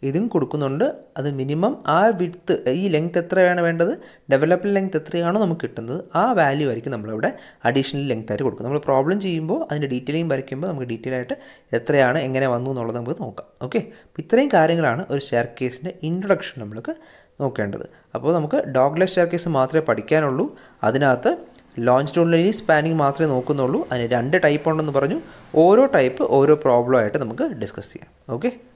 ഇതും കൊടുക്കുന്നുണ്ട് അത് മിനിമം ആ വിഡ്ത്ത് ഈ ലെങ്ത് എത്രയാണ് വേണ്ടത് ഡെവലപ്ഡ് ലെങ്ത് എത്രയാണോ നമുക്ക് കിട്ടുന്നത് ആ വാല്യൂ ആയിരിക്കും നമ്മളിവിടെ അഡീഷണൽ ലെങ്ത് ആയിട്ട് കൊടുക്കും നമ്മൾ പ്രോബ്ലം ചെയ്യുമ്പോൾ അതിൻ്റെ ഡീറ്റെയിലും വരയ്ക്കുമ്പോൾ നമുക്ക് ഡീറ്റെയിൽ ആയിട്ട് എത്രയാണ് എങ്ങനെ വന്നു എന്നുള്ളത് നമുക്ക് നോക്കാം ഓക്കെ അപ്പോൾ ഇത്രയും കാര്യങ്ങളാണ് ഒരു ഷെയർ കേസിൻ്റെ ഇൻട്രൊഡക്ഷൻ നമ്മൾക്ക് നോക്കേണ്ടത് അപ്പോൾ നമുക്ക് ഡോഗ്ലെസ് ഷെയർ കേസ് മാത്രമേ പഠിക്കാനുള്ളൂ അതിനകത്ത് ലോഞ്ച് ടൂണിലി സ്പാനിങ് മാത്രമേ നോക്കുന്നുള്ളൂ അതിന് രണ്ട് ടൈപ്പ് ഉണ്ടെന്ന് പറഞ്ഞു ഓരോ ടൈപ്പ് ഓരോ പ്രോബ്ലം ആയിട്ട് നമുക്ക് ഡിസ്കസ് ചെയ്യാം ഓക്കെ